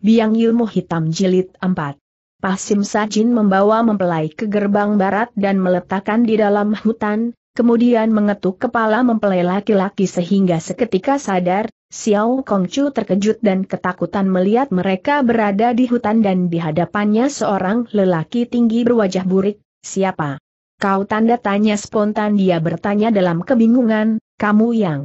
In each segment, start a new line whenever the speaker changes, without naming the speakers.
Biang Ilmu Hitam Jilid 4. Pasim Sajin membawa mempelai ke gerbang barat dan meletakkan di dalam hutan, kemudian mengetuk kepala mempelai laki-laki sehingga seketika sadar, Xiao Kongcu terkejut dan ketakutan melihat mereka berada di hutan dan di hadapannya seorang lelaki tinggi berwajah burik, siapa? Kau tanda tanya spontan dia bertanya dalam kebingungan, kamu yang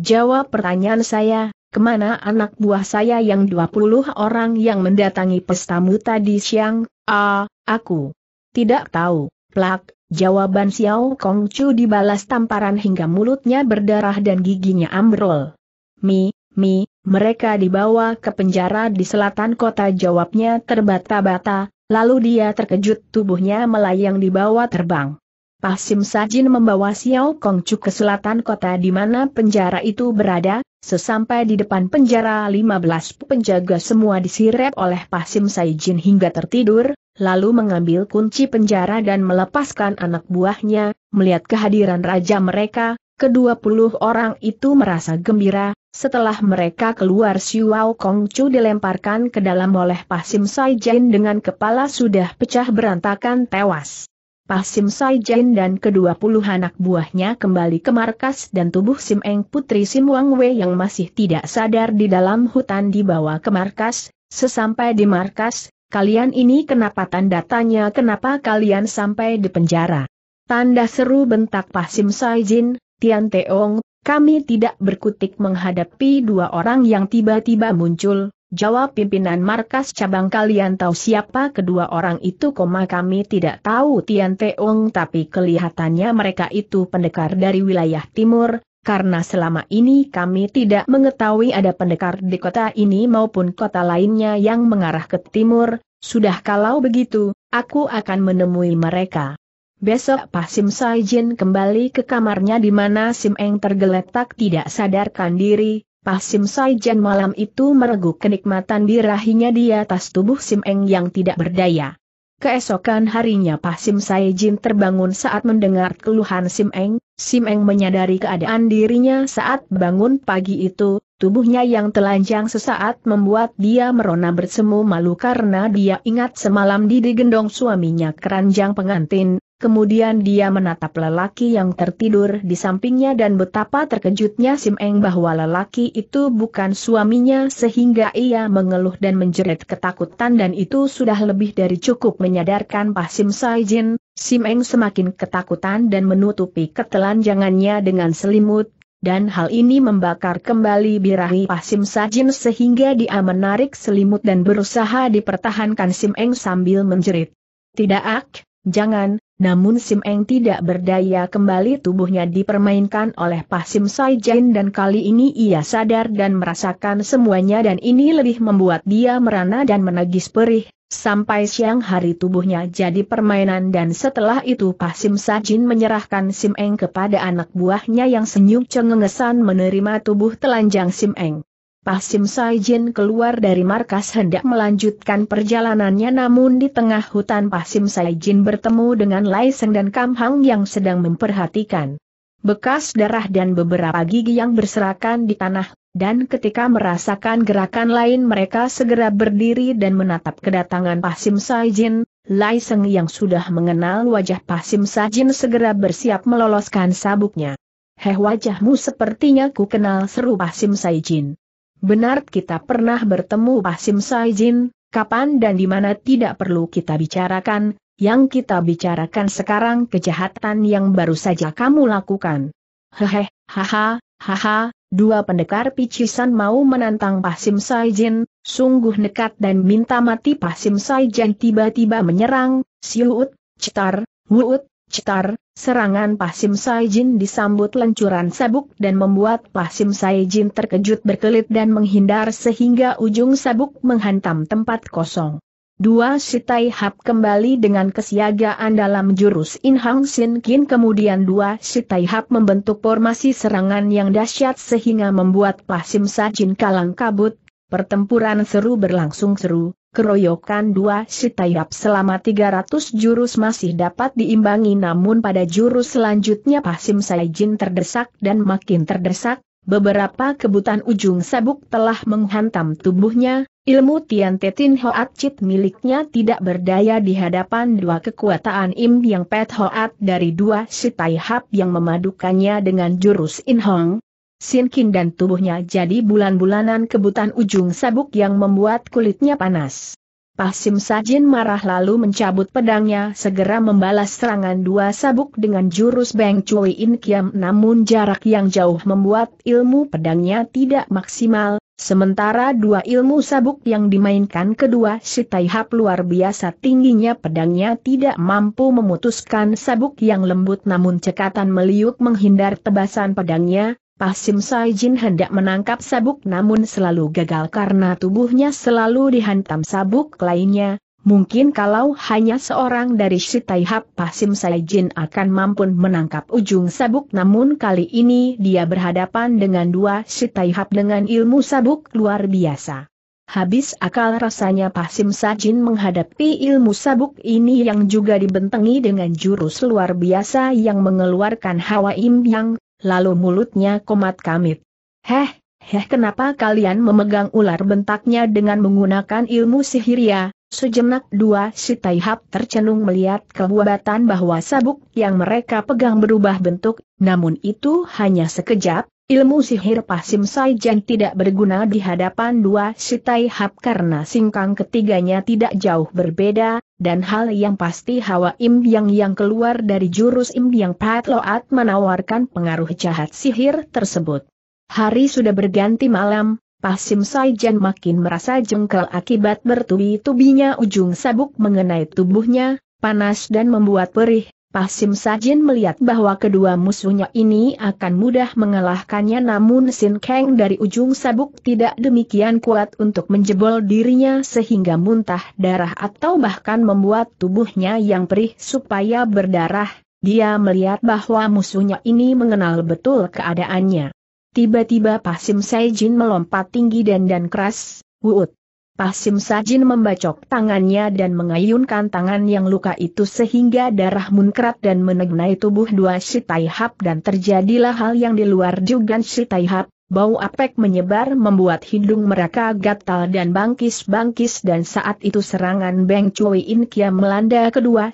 jawab pertanyaan saya, kemana anak buah saya yang 20 orang yang mendatangi pestamu tadi siang, ah, aku tidak tahu, plak, jawaban Xiao Kongcu dibalas tamparan hingga mulutnya berdarah dan giginya ambrol. Mi, mi, mereka dibawa ke penjara di selatan kota jawabnya terbata-bata, lalu dia terkejut tubuhnya melayang di bawah terbang. Pasim Sajin membawa Xiao Kongcu ke selatan kota di mana penjara itu berada, sesampai di depan penjara 15 penjaga semua disirep oleh Pasim Sajin hingga tertidur, lalu mengambil kunci penjara dan melepaskan anak buahnya, melihat kehadiran raja mereka, Kedua puluh orang itu merasa gembira, setelah mereka keluar Xiao Kongcu dilemparkan ke dalam oleh Pasim Sajin dengan kepala sudah pecah berantakan tewas. Sim Sai Jin dan kedua puluh anak buahnya kembali ke markas dan tubuh Sim Eng Putri Sim Wang Wei yang masih tidak sadar di dalam hutan dibawa ke markas, sesampai di markas, kalian ini kenapa tanda tanya kenapa kalian sampai di penjara. Tanda seru bentak Sim Sai Jin. Tian Teong, kami tidak berkutik menghadapi dua orang yang tiba-tiba muncul, Jawab pimpinan markas cabang kalian tahu siapa kedua orang itu koma kami tidak tahu Tian Teong tapi kelihatannya mereka itu pendekar dari wilayah timur, karena selama ini kami tidak mengetahui ada pendekar di kota ini maupun kota lainnya yang mengarah ke timur, sudah kalau begitu, aku akan menemui mereka. Besok Pak Sim Saijin kembali ke kamarnya di mana Sim Eng tergeletak tidak sadarkan diri, Pasim Saijan malam itu mereguk kenikmatan di rahinya di atas tubuh Sim Eng yang tidak berdaya. Keesokan harinya Pak Pasim Jin terbangun saat mendengar keluhan Sim Eng, Sim Eng menyadari keadaan dirinya saat bangun pagi itu, tubuhnya yang telanjang sesaat membuat dia merona bersemu malu karena dia ingat semalam digendong suaminya keranjang pengantin, Kemudian dia menatap lelaki yang tertidur di sampingnya dan betapa terkejutnya Sim Eng bahwa lelaki itu bukan suaminya sehingga ia mengeluh dan menjerit ketakutan dan itu sudah lebih dari cukup menyadarkan Pak Sim Sai Jin. Sim Eng semakin ketakutan dan menutupi ketelanjangannya dengan selimut, dan hal ini membakar kembali birahi Pak Sim Sai Jin sehingga dia menarik selimut dan berusaha dipertahankan Sim Eng sambil menjerit. Tidak ak, jangan, namun Sim Eng tidak berdaya kembali tubuhnya dipermainkan oleh Pak Sim Sai Jen dan kali ini ia sadar dan merasakan semuanya dan ini lebih membuat dia merana dan menagis perih, sampai siang hari tubuhnya jadi permainan dan setelah itu Pasim Sai Jin menyerahkan Sim Eng kepada anak buahnya yang senyum cengengesan menerima tubuh telanjang Sim Eng. Pasim Saijin keluar dari markas hendak melanjutkan perjalanannya namun di tengah hutan Pasim Saijin bertemu dengan Lai Seng dan Kam Hang yang sedang memperhatikan bekas darah dan beberapa gigi yang berserakan di tanah, dan ketika merasakan gerakan lain mereka segera berdiri dan menatap kedatangan Pasim Saijin, Lai Seng yang sudah mengenal wajah Pasim Saijin segera bersiap meloloskan sabuknya. Heh wajahmu sepertinya ku kenal seru Pasim Saijin. Benar kita pernah bertemu Pasim Saijin, kapan dan di mana tidak perlu kita bicarakan, yang kita bicarakan sekarang kejahatan yang baru saja kamu lakukan. Hehe, haha, haha, dua pendekar picisan mau menantang Pasim Saijin, sungguh nekat dan minta mati Pasim Saijin tiba-tiba menyerang, siut, citar, wuut, citar. Serangan Pasim Saijin disambut lencuran sabuk dan membuat Pasim Saijin terkejut berkelit dan menghindar sehingga ujung sabuk menghantam tempat kosong. Dua Sitai Hap kembali dengan kesiagaan dalam jurus In Hang Sin Kin kemudian dua Sitai Hap membentuk formasi serangan yang dahsyat sehingga membuat Pasim Saijin kalang kabut, pertempuran seru berlangsung seru, keroyokan dua sitayap selama 300 jurus masih dapat diimbangi namun pada jurus selanjutnya Pasim Saijin terdesak dan makin terdesak, beberapa kebutan ujung sabuk telah menghantam tubuhnya, ilmu Tian Tetin Hoat Chit miliknya tidak berdaya di hadapan dua kekuatan Im Yang Pet Hoat dari dua sitayap yang memadukannya dengan jurus In Hong, Sinkin dan tubuhnya jadi bulan-bulanan kebutan ujung sabuk yang membuat kulitnya panas. Pasim Sajin marah lalu mencabut pedangnya segera membalas serangan dua sabuk dengan jurus Beng Cui In Kiam namun jarak yang jauh membuat ilmu pedangnya tidak maksimal, sementara dua ilmu sabuk yang dimainkan kedua si Hap luar biasa tingginya pedangnya tidak mampu memutuskan sabuk yang lembut namun cekatan meliuk menghindar tebasan pedangnya, Pasim Saijin hendak menangkap sabuk namun selalu gagal karena tubuhnya selalu dihantam sabuk lainnya. Mungkin kalau hanya seorang dari si Taihap Pasim Saijin akan mampu menangkap ujung sabuk namun kali ini dia berhadapan dengan dua si dengan ilmu sabuk luar biasa. Habis akal rasanya Pasim Sajin menghadapi ilmu sabuk ini yang juga dibentengi dengan jurus luar biasa yang mengeluarkan hawa im yang lalu mulutnya komat kamit. Heh, heh kenapa kalian memegang ular bentaknya dengan menggunakan ilmu sihir ya? Sejenak dua si Taihap tercenung melihat kebuatan bahwa sabuk yang mereka pegang berubah bentuk, namun itu hanya sekejap, Ilmu sihir Pasim Saijan tidak berguna di hadapan dua Sitai Hap karena singkang ketiganya tidak jauh berbeda, dan hal yang pasti Hawa Im Yang yang keluar dari jurus Im Yang Pat Loat menawarkan pengaruh jahat sihir tersebut. Hari sudah berganti malam, Pasim Saijan makin merasa jengkel akibat bertubi-tubinya ujung sabuk mengenai tubuhnya, panas dan membuat perih, Pasim Sajin melihat bahwa kedua musuhnya ini akan mudah mengalahkannya namun Sin Kang dari ujung sabuk tidak demikian kuat untuk menjebol dirinya sehingga muntah darah atau bahkan membuat tubuhnya yang perih supaya berdarah. Dia melihat bahwa musuhnya ini mengenal betul keadaannya. Tiba-tiba Pasim Sajin melompat tinggi dan dan keras, wuut. Pasim Sajin membacok tangannya dan mengayunkan tangan yang luka itu sehingga darah munkrat dan menegnai tubuh dua Hap dan terjadilah hal yang di luar dugaan Hap. bau apek menyebar membuat hidung mereka gatal dan bangkis-bangkis dan saat itu serangan Beng Cui In Kia melanda kedua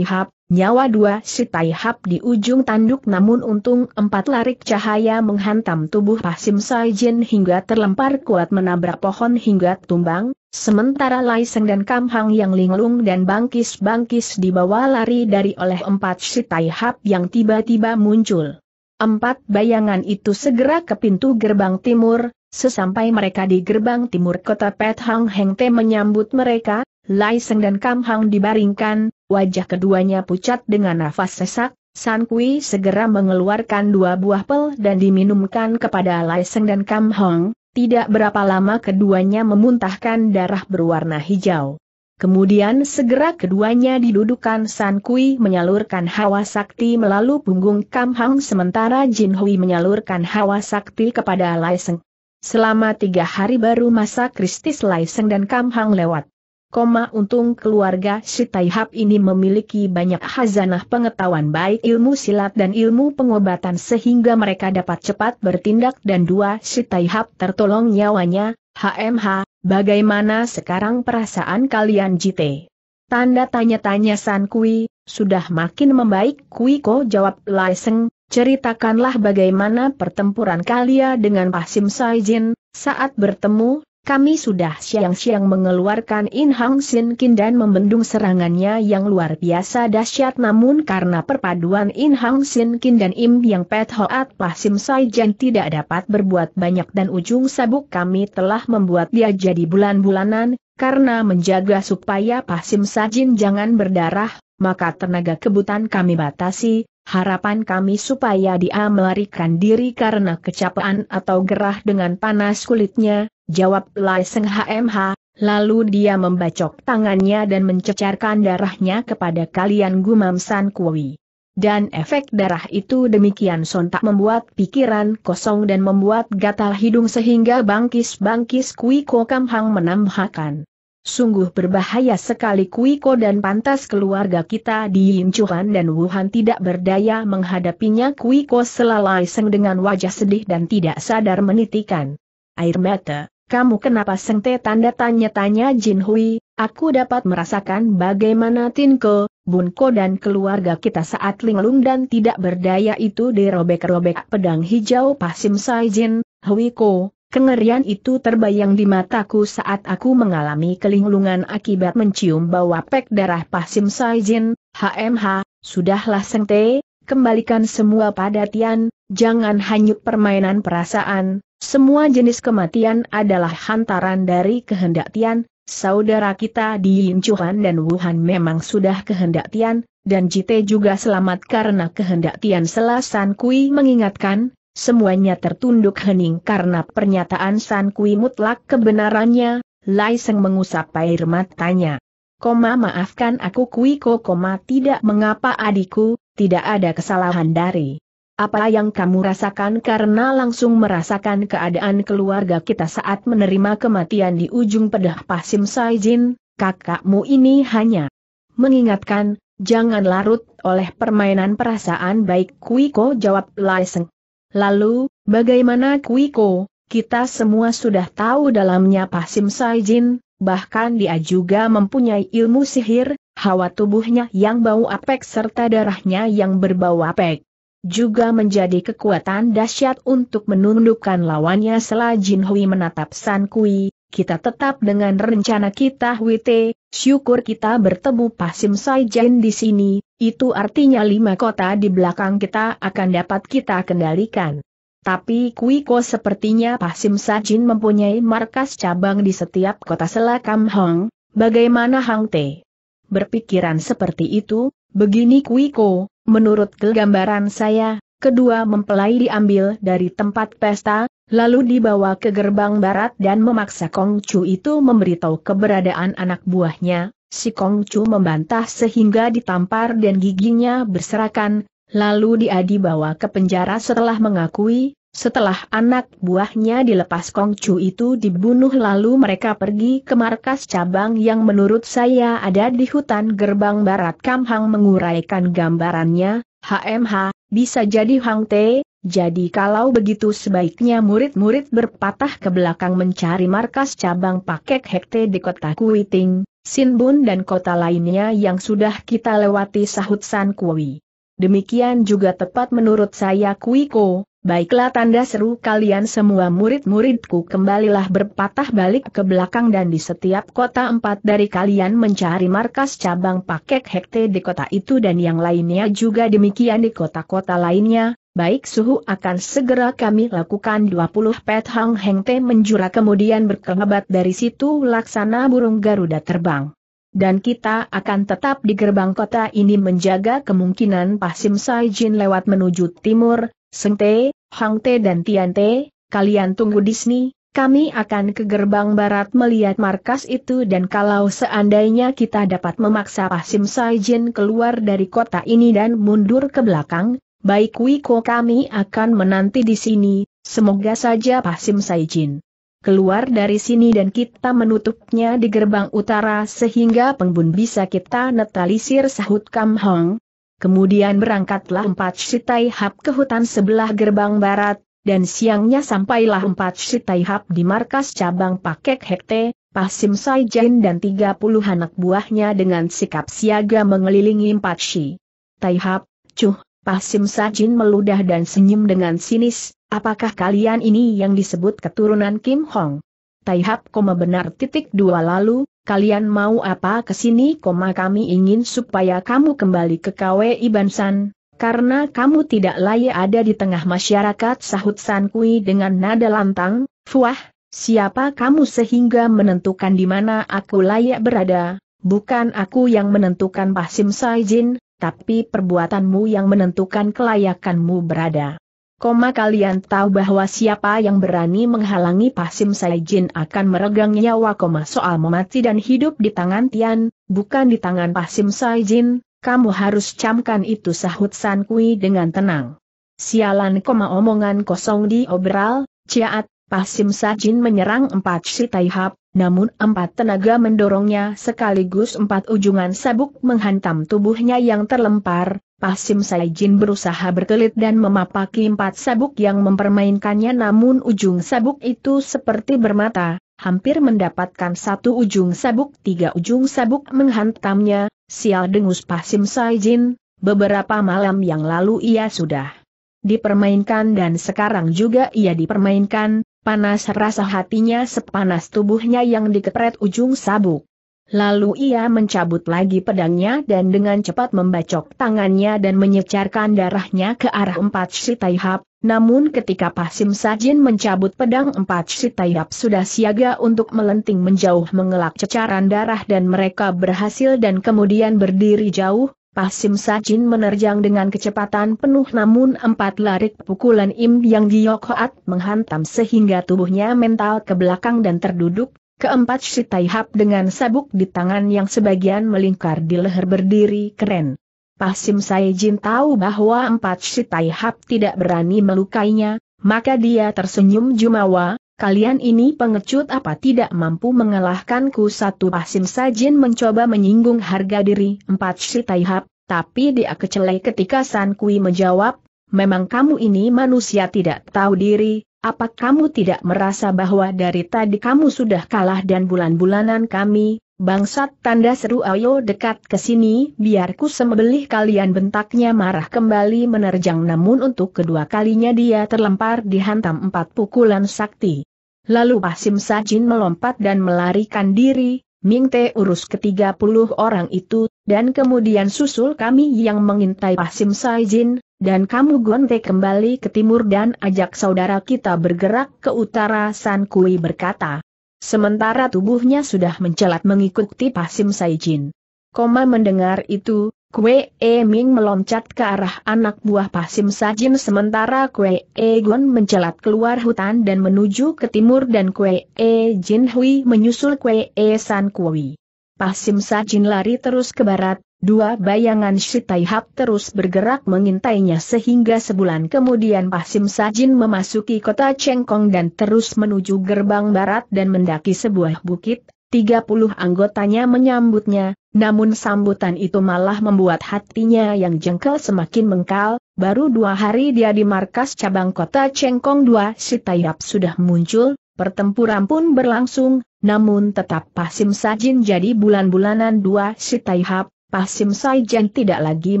Hap. Nyawa dua si Taihap di ujung tanduk namun untung empat larik cahaya menghantam tubuh Pasim Saijin hingga terlempar kuat menabrak pohon hingga tumbang, sementara Lai Seng dan Kam Hang yang linglung dan bangkis-bangkis dibawa lari dari oleh empat si Taihap yang tiba-tiba muncul. Empat bayangan itu segera ke pintu gerbang timur, sesampai mereka di gerbang timur kota Pet Hang Heng Te menyambut mereka, Lai Seng dan Kam Hang dibaringkan, wajah keduanya pucat dengan nafas sesak, San Kui segera mengeluarkan dua buah pel dan diminumkan kepada Lai Seng dan Kam Hong, tidak berapa lama keduanya memuntahkan darah berwarna hijau. Kemudian segera keduanya didudukan San Kui menyalurkan hawa sakti melalui punggung Kam Hong sementara Jin Hui menyalurkan hawa sakti kepada Lai Seng. Selama tiga hari baru masa Kristis Lai Seng dan Kam Hong lewat. Koma untung keluarga si Taihap ini memiliki banyak hazanah pengetahuan baik ilmu silat dan ilmu pengobatan sehingga mereka dapat cepat bertindak dan dua si Taihap tertolong nyawanya, HMH, bagaimana sekarang perasaan kalian JT? Tanda tanya-tanya San Kui, sudah makin membaik Kui Ko jawab Laiseng, ceritakanlah bagaimana pertempuran kalian dengan Pasim Saijin, saat bertemu kami sudah siang-siang mengeluarkan In Hang Sin Kin dan membendung serangannya yang luar biasa dahsyat namun karena perpaduan In Hang Sin Kin dan Im Yang Pet Hoat Pah Sim Sai Jan tidak dapat berbuat banyak dan ujung sabuk kami telah membuat dia jadi bulan-bulanan, karena menjaga supaya Pah Sim Sajin jangan berdarah, maka tenaga kebutan kami batasi, Harapan kami supaya dia melarikan diri karena kecapean atau gerah dengan panas kulitnya, jawab Lai Seng HMH, lalu dia membacok tangannya dan mencecarkan darahnya kepada kalian Gumam San Kui. Dan efek darah itu demikian sontak membuat pikiran kosong dan membuat gatal hidung sehingga bangkis-bangkis Kui Ko Kam Hang menambahkan. Sungguh berbahaya sekali Kui Ko dan pantas keluarga kita di Chuan dan Wuhan tidak berdaya menghadapinya Kui Ko selalai seng dengan wajah sedih dan tidak sadar menitikan air mata kamu kenapa sengte tanda tanya-tanya Jin Hui, aku dapat merasakan bagaimana Tinko, Bunko dan keluarga kita saat linglung dan tidak berdaya itu dirobek-robek pedang hijau pasim Sai Jin, Hui Ko, kengerian itu terbayang di mataku saat aku mengalami kelinglungan akibat mencium bau pek darah pasim Sai Jin, HMH, sudahlah sengte, kembalikan semua pada Tian, jangan hanyut permainan perasaan, semua jenis kematian adalah hantaran dari kehendak Tian, saudara kita di Yinchuan dan Wuhan memang sudah kehendak Tian, dan Jite juga selamat karena kehendak Tian Selasan Kui mengingatkan, semuanya tertunduk hening karena pernyataan San Kui mutlak kebenarannya, Lai Seng mengusap air matanya. Koma maafkan aku Kui Ko, koma tidak mengapa adikku, tidak ada kesalahan dari apa yang kamu rasakan karena langsung merasakan keadaan keluarga kita saat menerima kematian di ujung pedah Pasim Saizin, kakakmu ini hanya mengingatkan, jangan larut oleh permainan perasaan baik Kuiko jawab Laiseng. Lalu, bagaimana Kuiko? Kita semua sudah tahu dalamnya Pasim Saizin, bahkan dia juga mempunyai ilmu sihir, hawa tubuhnya yang bau apek serta darahnya yang berbau apek juga menjadi kekuatan dahsyat untuk menundukkan lawannya Sela Jin Hui menatap San Kui, kita tetap dengan rencana kita Hui Te, syukur kita bertemu Pasim Sai Jin di sini, itu artinya lima kota di belakang kita akan dapat kita kendalikan. Tapi Kui Ko sepertinya Pasim Jin mempunyai markas cabang di setiap kota Selakam Hong, bagaimana Hang Te? Berpikiran seperti itu, begini Kui Ko. Menurut gambaran saya, kedua mempelai diambil dari tempat pesta, lalu dibawa ke gerbang barat dan memaksa Kong Chu itu memberitahu keberadaan anak buahnya. Si Kong Chu membantah sehingga ditampar dan giginya berserakan, lalu dia dibawa ke penjara setelah mengakui setelah anak buahnya dilepas Kongcu itu dibunuh lalu mereka pergi ke markas cabang yang menurut saya ada di hutan gerbang barat Kamhang menguraikan gambarannya, HMH, bisa jadi Hang Te, jadi kalau begitu sebaiknya murid-murid berpatah ke belakang mencari markas cabang Pakek Hekte di kota Kuiting, Sinbun dan kota lainnya yang sudah kita lewati sahut San Kui. Demikian juga tepat menurut saya Kuiko, Baiklah tanda seru kalian semua murid-muridku kembalilah berpatah balik ke belakang dan di setiap kota empat dari kalian mencari markas cabang pakek hekte di kota itu dan yang lainnya juga demikian di kota-kota lainnya, baik suhu akan segera kami lakukan 20 pet hang hengte menjura kemudian berkelebat dari situ laksana burung Garuda terbang dan kita akan tetap di gerbang kota ini menjaga kemungkinan Pasim Saijin lewat menuju timur, Seng Te, Hang Te dan Tian Te, kalian tunggu di sini, kami akan ke gerbang barat melihat markas itu dan kalau seandainya kita dapat memaksa Pak Sim Jin keluar dari kota ini dan mundur ke belakang, baik Wiko kami akan menanti di sini, semoga saja Pak Sim Jin keluar dari sini dan kita menutupnya di gerbang utara sehingga pembun bisa kita netalisir sahut Kam Hong, Kemudian berangkatlah empat Sitai Hap ke hutan sebelah gerbang barat, dan siangnya sampailah empat Sitai Hap di markas cabang Pakek Hekte, Pasim Sajin dan tiga puluh anak buahnya dengan sikap siaga mengelilingi empat Si. Tai Taihap, Cuh, Pasim Sajin meludah dan senyum dengan sinis, apakah kalian ini yang disebut keturunan Kim Hong? Taihap koma benar titik dua lalu, kalian mau apa ke sini koma kami ingin supaya kamu kembali ke KWI ibansan, karena kamu tidak layak ada di tengah masyarakat sahut San Kui dengan nada lantang, Fuah, siapa kamu sehingga menentukan di mana aku layak berada, bukan aku yang menentukan Pak Sim Saijin, tapi perbuatanmu yang menentukan kelayakanmu berada. Koma kalian tahu bahwa siapa yang berani menghalangi Pasim Saijin akan meregang nyawa koma soal memati dan hidup di tangan Tian, bukan di tangan Pasim Saijin, kamu harus camkan itu sahut San Kui dengan tenang. Sialan koma omongan kosong di obral, Ciaat, Pasim Sajin menyerang empat si Taihap, namun empat tenaga mendorongnya sekaligus empat ujungan sabuk menghantam tubuhnya yang terlempar, Pasim Sajin berusaha berkelit dan memapaki empat sabuk yang mempermainkannya namun ujung sabuk itu seperti bermata, hampir mendapatkan satu ujung sabuk tiga ujung sabuk menghantamnya, sial dengus Pasim Sajin, beberapa malam yang lalu ia sudah dipermainkan dan sekarang juga ia dipermainkan, Panas rasa hatinya sepanas tubuhnya yang dikepret ujung sabuk. Lalu ia mencabut lagi pedangnya dan dengan cepat membacok tangannya dan menyecarkan darahnya ke arah empat sitaihap, namun ketika Pasim Sajin mencabut pedang empat sitaihap sudah siaga untuk melenting menjauh mengelak cecaran darah dan mereka berhasil dan kemudian berdiri jauh, Pasim Sajin menerjang dengan kecepatan penuh namun empat larik pukulan Im Yang Giok menghantam sehingga tubuhnya mental ke belakang dan terduduk, keempat si Taihap dengan sabuk di tangan yang sebagian melingkar di leher berdiri keren. Pasim Sajin tahu bahwa empat si Taihap tidak berani melukainya, maka dia tersenyum jumawa, kalian ini pengecut apa tidak mampu mengalahkanku satu pasim sajin mencoba menyinggung harga diri empat si taihap, tapi dia kecelai ketika San Kui menjawab, memang kamu ini manusia tidak tahu diri, apa kamu tidak merasa bahwa dari tadi kamu sudah kalah dan bulan-bulanan kami, bangsat tanda seru ayo dekat ke sini biar sembelih kalian bentaknya marah kembali menerjang namun untuk kedua kalinya dia terlempar dihantam empat pukulan sakti. Lalu Pasim Sajin melompat dan melarikan diri, Ming Te urus ke-30 orang itu, dan kemudian susul kami yang mengintai Pasim Sajin, dan kamu gonte kembali ke timur dan ajak saudara kita bergerak ke utara San Kui berkata. Sementara tubuhnya sudah mencelat mengikuti Pasim Saijin. Koma mendengar itu, Kue E Ming meloncat ke arah anak buah Pasim Sajin sementara Kue E Gon mencelat keluar hutan dan menuju ke timur dan Kue E Jin Hui menyusul Kue E San Kui. Pasim Sajin lari terus ke barat, dua bayangan Shitai Hap terus bergerak mengintainya sehingga sebulan kemudian Pasim Sajin memasuki kota Chengkong dan terus menuju gerbang barat dan mendaki sebuah bukit, 30 anggotanya menyambutnya, namun sambutan itu malah membuat hatinya yang jengkel semakin mengkal, baru dua hari dia di markas cabang kota Cengkong 2 Sitayap sudah muncul, pertempuran pun berlangsung, namun tetap Pasim Sajin jadi bulan-bulanan si Sitayap, Pasim Sajin tidak lagi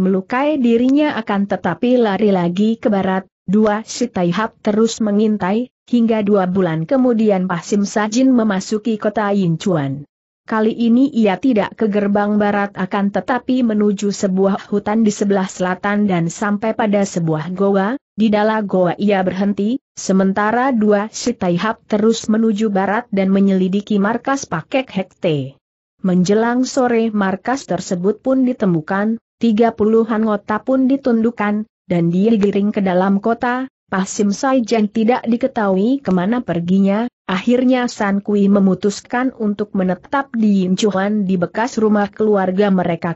melukai dirinya akan tetapi lari lagi ke barat, Dua si Taihap terus mengintai, Hingga dua bulan kemudian Pasim Sajin memasuki kota Yinchuan. Kali ini ia tidak ke gerbang barat akan tetapi menuju sebuah hutan di sebelah selatan dan sampai pada sebuah goa, di dalam goa ia berhenti, sementara dua Shitaihap terus menuju barat dan menyelidiki markas Pakek Hekte. Menjelang sore markas tersebut pun ditemukan, tiga puluhan ngota pun ditundukkan, dan dia digiring ke dalam kota, Pasim Saijen tidak diketahui kemana perginya, akhirnya San Kui memutuskan untuk menetap di Incuhan di bekas rumah keluarga mereka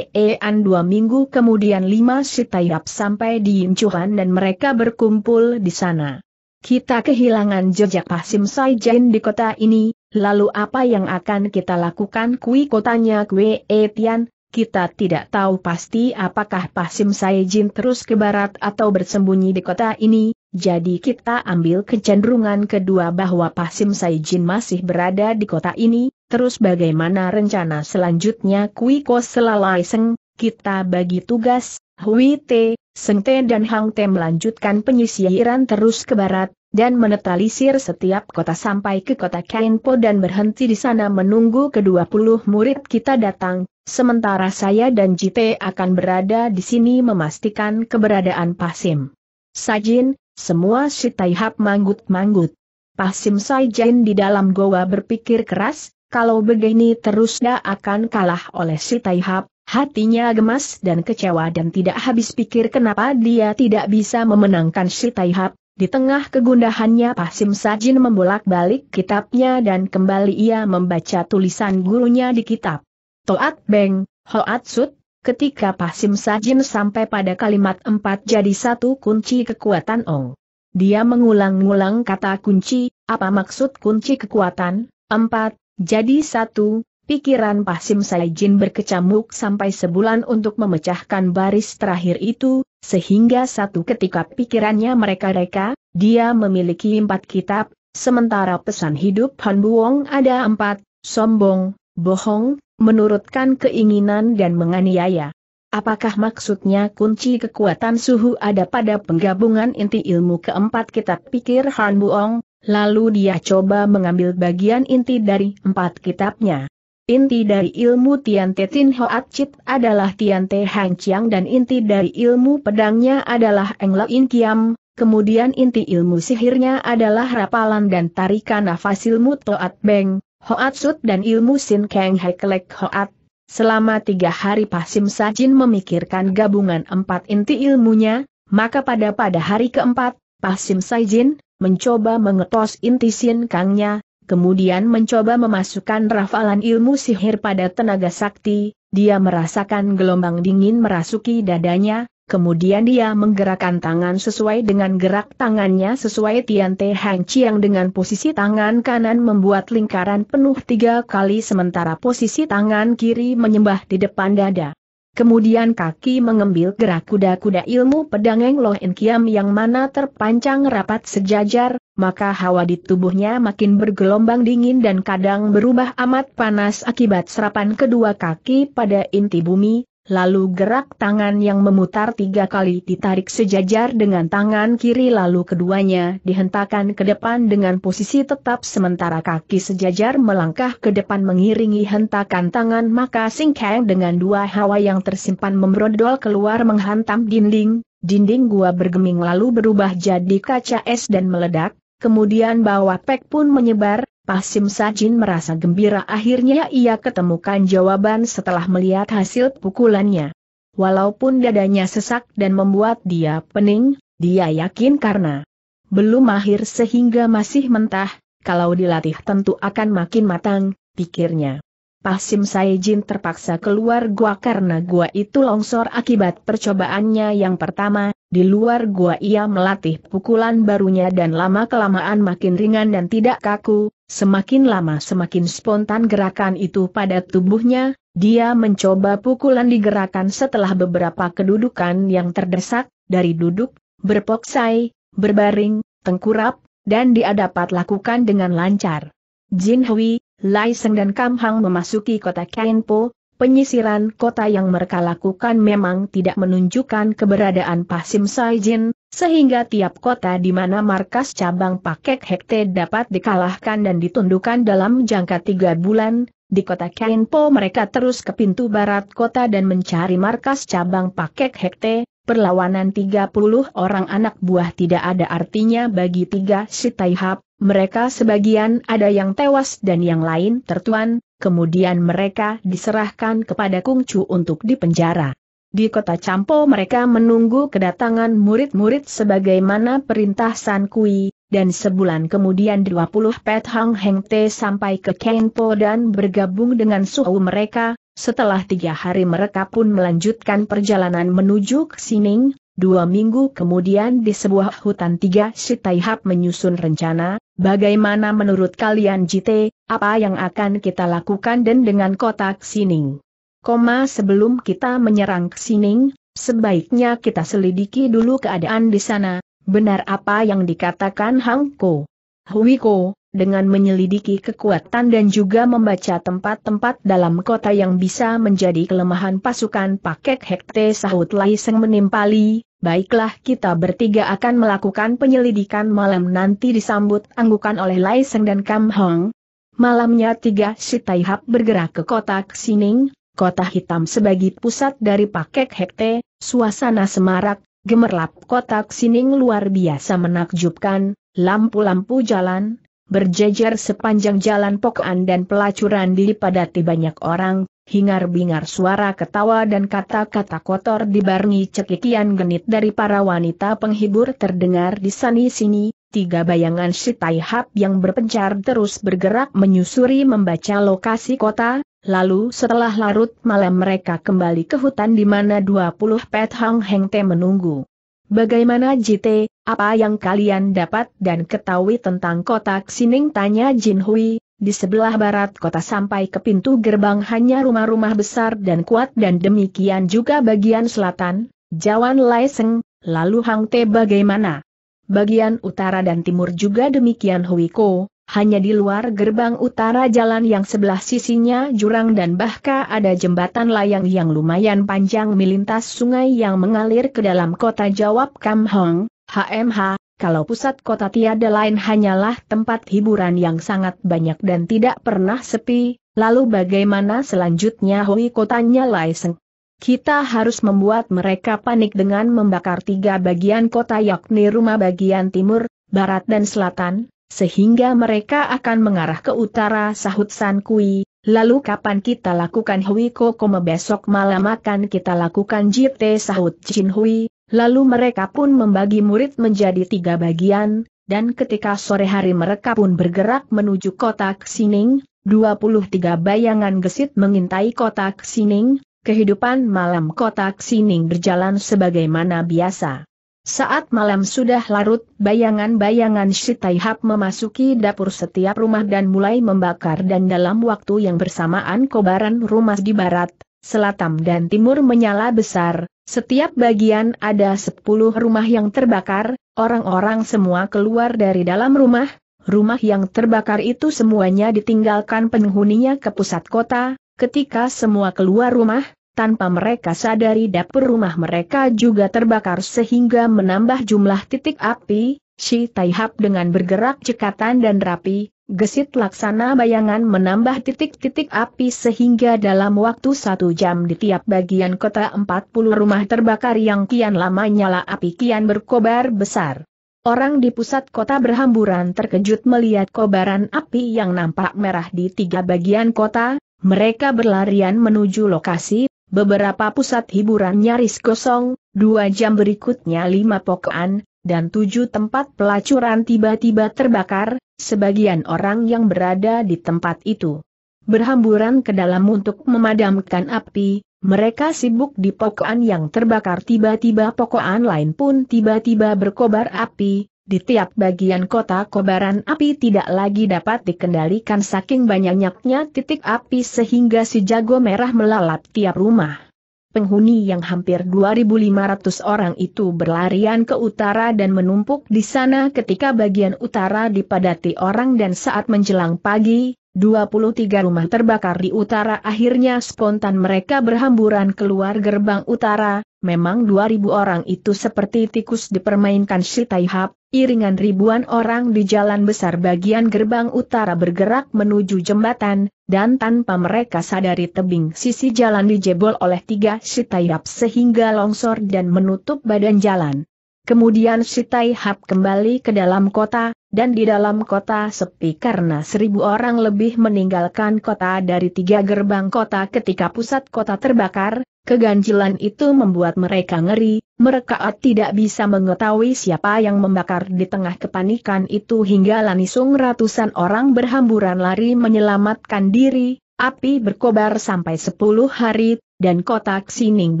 An dua minggu kemudian lima sitayap sampai di Incuhan dan mereka berkumpul di sana. Kita kehilangan jejak Pasim Saijen di kota ini, lalu apa yang akan kita lakukan kui kotanya Kue Tian? Kita tidak tahu pasti apakah Pasim Saejin terus ke barat atau bersembunyi di kota ini, jadi kita ambil kecenderungan kedua bahwa Pasim Saejin masih berada di kota ini, terus bagaimana rencana selanjutnya Kuiko Selalai Seng, kita bagi tugas, Hui Te, Seng Te dan Hang Te melanjutkan penyisiran terus ke barat, dan menetralisir setiap kota sampai ke kota Kainpo dan berhenti di sana menunggu ke-20 murid kita datang, sementara saya dan Jite akan berada di sini memastikan keberadaan Pasim. Sajin, semua si Taihap manggut-manggut. Pasim Sajin di dalam goa berpikir keras, kalau begini terus dia akan kalah oleh si Taihap, Hatinya gemas dan kecewa dan tidak habis pikir kenapa dia tidak bisa memenangkan si Taihap, di tengah kegundahannya Pasim Sajin membolak-balik kitabnya dan kembali ia membaca tulisan gurunya di kitab. Toat Beng, Hoat Sud, ketika Pasim Sajin sampai pada kalimat empat jadi satu kunci kekuatan Ong. Dia mengulang-ulang kata kunci, apa maksud kunci kekuatan, empat, jadi satu, Pikiran Pasim Saijin berkecamuk sampai sebulan untuk memecahkan baris terakhir itu, sehingga satu ketika pikirannya mereka-reka, dia memiliki empat kitab, sementara pesan hidup Han Buong ada empat, sombong, bohong, menurutkan keinginan dan menganiaya. Apakah maksudnya kunci kekuatan suhu ada pada penggabungan inti ilmu keempat kitab pikir Han Buong, lalu dia coba mengambil bagian inti dari empat kitabnya. Inti dari ilmu Tian Te Tin Hoat Chit adalah Tian Te Hang Chiang dan inti dari ilmu pedangnya adalah Eng In Kiam, kemudian inti ilmu sihirnya adalah rapalan dan tarikan nafas ilmu Toat Beng, Hoat Sut dan ilmu Sin Kang Lek Hoat. Selama tiga hari Pasim Sajin memikirkan gabungan empat inti ilmunya, maka pada pada hari keempat, Pasim Sajin, mencoba mengetos inti Sin Kangnya, kemudian mencoba memasukkan rafalan ilmu sihir pada tenaga sakti, dia merasakan gelombang dingin merasuki dadanya, kemudian dia menggerakkan tangan sesuai dengan gerak tangannya sesuai Tian Te Hang Chiang dengan posisi tangan kanan membuat lingkaran penuh tiga kali sementara posisi tangan kiri menyembah di depan dada. Kemudian kaki mengambil gerak kuda-kuda ilmu pedangeng loh In Kiam yang mana terpancang rapat sejajar, maka hawa di tubuhnya makin bergelombang dingin dan kadang berubah amat panas akibat serapan kedua kaki pada inti bumi, lalu gerak tangan yang memutar tiga kali ditarik sejajar dengan tangan kiri lalu keduanya dihentakkan ke depan dengan posisi tetap sementara kaki sejajar melangkah ke depan mengiringi hentakan tangan maka singkang dengan dua hawa yang tersimpan memrodol keluar menghantam dinding, dinding gua bergeming lalu berubah jadi kaca es dan meledak, kemudian bawah pek pun menyebar, Pasim Sajin merasa gembira akhirnya ia ketemukan jawaban setelah melihat hasil pukulannya. Walaupun dadanya sesak dan membuat dia pening, dia yakin karena belum mahir sehingga masih mentah, kalau dilatih tentu akan makin matang, pikirnya. Pasim Sajin terpaksa keluar gua karena gua itu longsor akibat percobaannya yang pertama, di luar gua ia melatih pukulan barunya dan lama-kelamaan makin ringan dan tidak kaku, Semakin lama semakin spontan gerakan itu pada tubuhnya, dia mencoba pukulan digerakkan setelah beberapa kedudukan yang terdesak, dari duduk, berpoksai, berbaring, tengkurap, dan dia dapat lakukan dengan lancar. Jin Hui, Lai Seng dan Kam Hang memasuki kota Kainpo, penyisiran kota yang mereka lakukan memang tidak menunjukkan keberadaan Pasim Sai Jin, sehingga tiap kota di mana markas cabang Pakek Hekte dapat dikalahkan dan ditundukkan dalam jangka tiga bulan, di kota Kainpo mereka terus ke pintu barat kota dan mencari markas cabang Pakek Hekte, perlawanan 30 orang anak buah tidak ada artinya bagi tiga si Taihap, mereka sebagian ada yang tewas dan yang lain tertuan, kemudian mereka diserahkan kepada Chu untuk dipenjara. Di kota Campo mereka menunggu kedatangan murid-murid sebagaimana perintah San Kui, dan sebulan kemudian 20 Pet Hang Heng Te sampai ke Kenpo dan bergabung dengan suhu mereka, setelah tiga hari mereka pun melanjutkan perjalanan menuju ke Sining, dua minggu kemudian di sebuah hutan tiga si Taihap menyusun rencana, bagaimana menurut kalian Jite, apa yang akan kita lakukan dan dengan kotak Sining. Koma sebelum kita menyerang Xining, sebaiknya kita selidiki dulu keadaan di sana, benar apa yang dikatakan Hang Ko. Hui Ko, dengan menyelidiki kekuatan dan juga membaca tempat-tempat dalam kota yang bisa menjadi kelemahan pasukan Pakek Hekte sahut Lai Seng menimpali, baiklah kita bertiga akan melakukan penyelidikan malam nanti disambut anggukan oleh Lai Seng dan Kam Hong. Malamnya tiga si Taihap bergerak ke kota Xining, kota hitam sebagai pusat dari pakek hekte, suasana semarak, gemerlap kotak sining luar biasa menakjubkan, lampu-lampu jalan, berjejer sepanjang jalan pokokan dan pelacuran dipadati banyak orang, hingar-bingar suara ketawa dan kata-kata kotor dibarengi cekikian genit dari para wanita penghibur terdengar di sana-sini, tiga bayangan si Taihap yang berpencar terus bergerak menyusuri membaca lokasi kota, Lalu setelah larut malam mereka kembali ke hutan di mana 20 pet Hang Heng Te menunggu. Bagaimana JT? apa yang kalian dapat dan ketahui tentang kota? sining tanya Jin Hui, di sebelah barat kota sampai ke pintu gerbang hanya rumah-rumah besar dan kuat dan demikian juga bagian selatan, Jawan Lai Seng, lalu Hang Te bagaimana? Bagian utara dan timur juga demikian Hui Ko, hanya di luar gerbang utara jalan yang sebelah sisinya jurang dan bahkan ada jembatan layang yang lumayan panjang melintas sungai yang mengalir ke dalam kota jawab Kam Hong, HMH, kalau pusat kota tiada lain hanyalah tempat hiburan yang sangat banyak dan tidak pernah sepi, lalu bagaimana selanjutnya Hui kotanya Laiseng? Kita harus membuat mereka panik dengan membakar tiga bagian kota yakni rumah bagian timur, barat dan selatan, sehingga mereka akan mengarah ke utara sahut San Kui, lalu kapan kita lakukan Hui Kokome besok malam akan kita lakukan Jite sahut Chin Hui, lalu mereka pun membagi murid menjadi tiga bagian, dan ketika sore hari mereka pun bergerak menuju kotak Sining, 23 bayangan gesit mengintai kota Sining, kehidupan malam kota Sining berjalan sebagaimana biasa. Saat malam sudah larut, bayangan-bayangan si memasuki dapur setiap rumah dan mulai membakar dan dalam waktu yang bersamaan kobaran rumah di barat, selatan dan timur menyala besar, setiap bagian ada 10 rumah yang terbakar, orang-orang semua keluar dari dalam rumah, rumah yang terbakar itu semuanya ditinggalkan penghuninya ke pusat kota, ketika semua keluar rumah, tanpa mereka sadari dapur rumah mereka juga terbakar sehingga menambah jumlah titik api, Shi Taihap dengan bergerak cekatan dan rapi, gesit laksana bayangan menambah titik-titik api sehingga dalam waktu satu jam di tiap bagian kota 40 rumah terbakar yang kian lama nyala api kian berkobar besar. Orang di pusat kota berhamburan terkejut melihat kobaran api yang nampak merah di tiga bagian kota, mereka berlarian menuju lokasi, beberapa pusat hiburan nyaris kosong, dua jam berikutnya lima pokokan, dan tujuh tempat pelacuran tiba-tiba terbakar, sebagian orang yang berada di tempat itu berhamburan ke dalam untuk memadamkan api, mereka sibuk di pokokan yang terbakar tiba-tiba pokokan lain pun tiba-tiba berkobar api, di tiap bagian kota kobaran api tidak lagi dapat dikendalikan saking banyaknya titik api sehingga si jago merah melalap tiap rumah. Penghuni yang hampir 2.500 orang itu berlarian ke utara dan menumpuk di sana ketika bagian utara dipadati orang dan saat menjelang pagi, 23 rumah terbakar di utara akhirnya spontan mereka berhamburan keluar gerbang utara, memang 2000 orang itu seperti tikus dipermainkan Shitaihap, iringan ribuan orang di jalan besar bagian gerbang utara bergerak menuju jembatan, dan tanpa mereka sadari tebing sisi jalan dijebol oleh tiga Shitaihap sehingga longsor dan menutup badan jalan. Kemudian Shitaihap kembali ke dalam kota, dan di dalam kota sepi karena seribu orang lebih meninggalkan kota dari tiga gerbang kota ketika pusat kota terbakar, keganjilan itu membuat mereka ngeri, mereka tidak bisa mengetahui siapa yang membakar di tengah kepanikan itu hingga langsung ratusan orang berhamburan lari menyelamatkan diri, api berkobar sampai sepuluh hari, dan kota Xining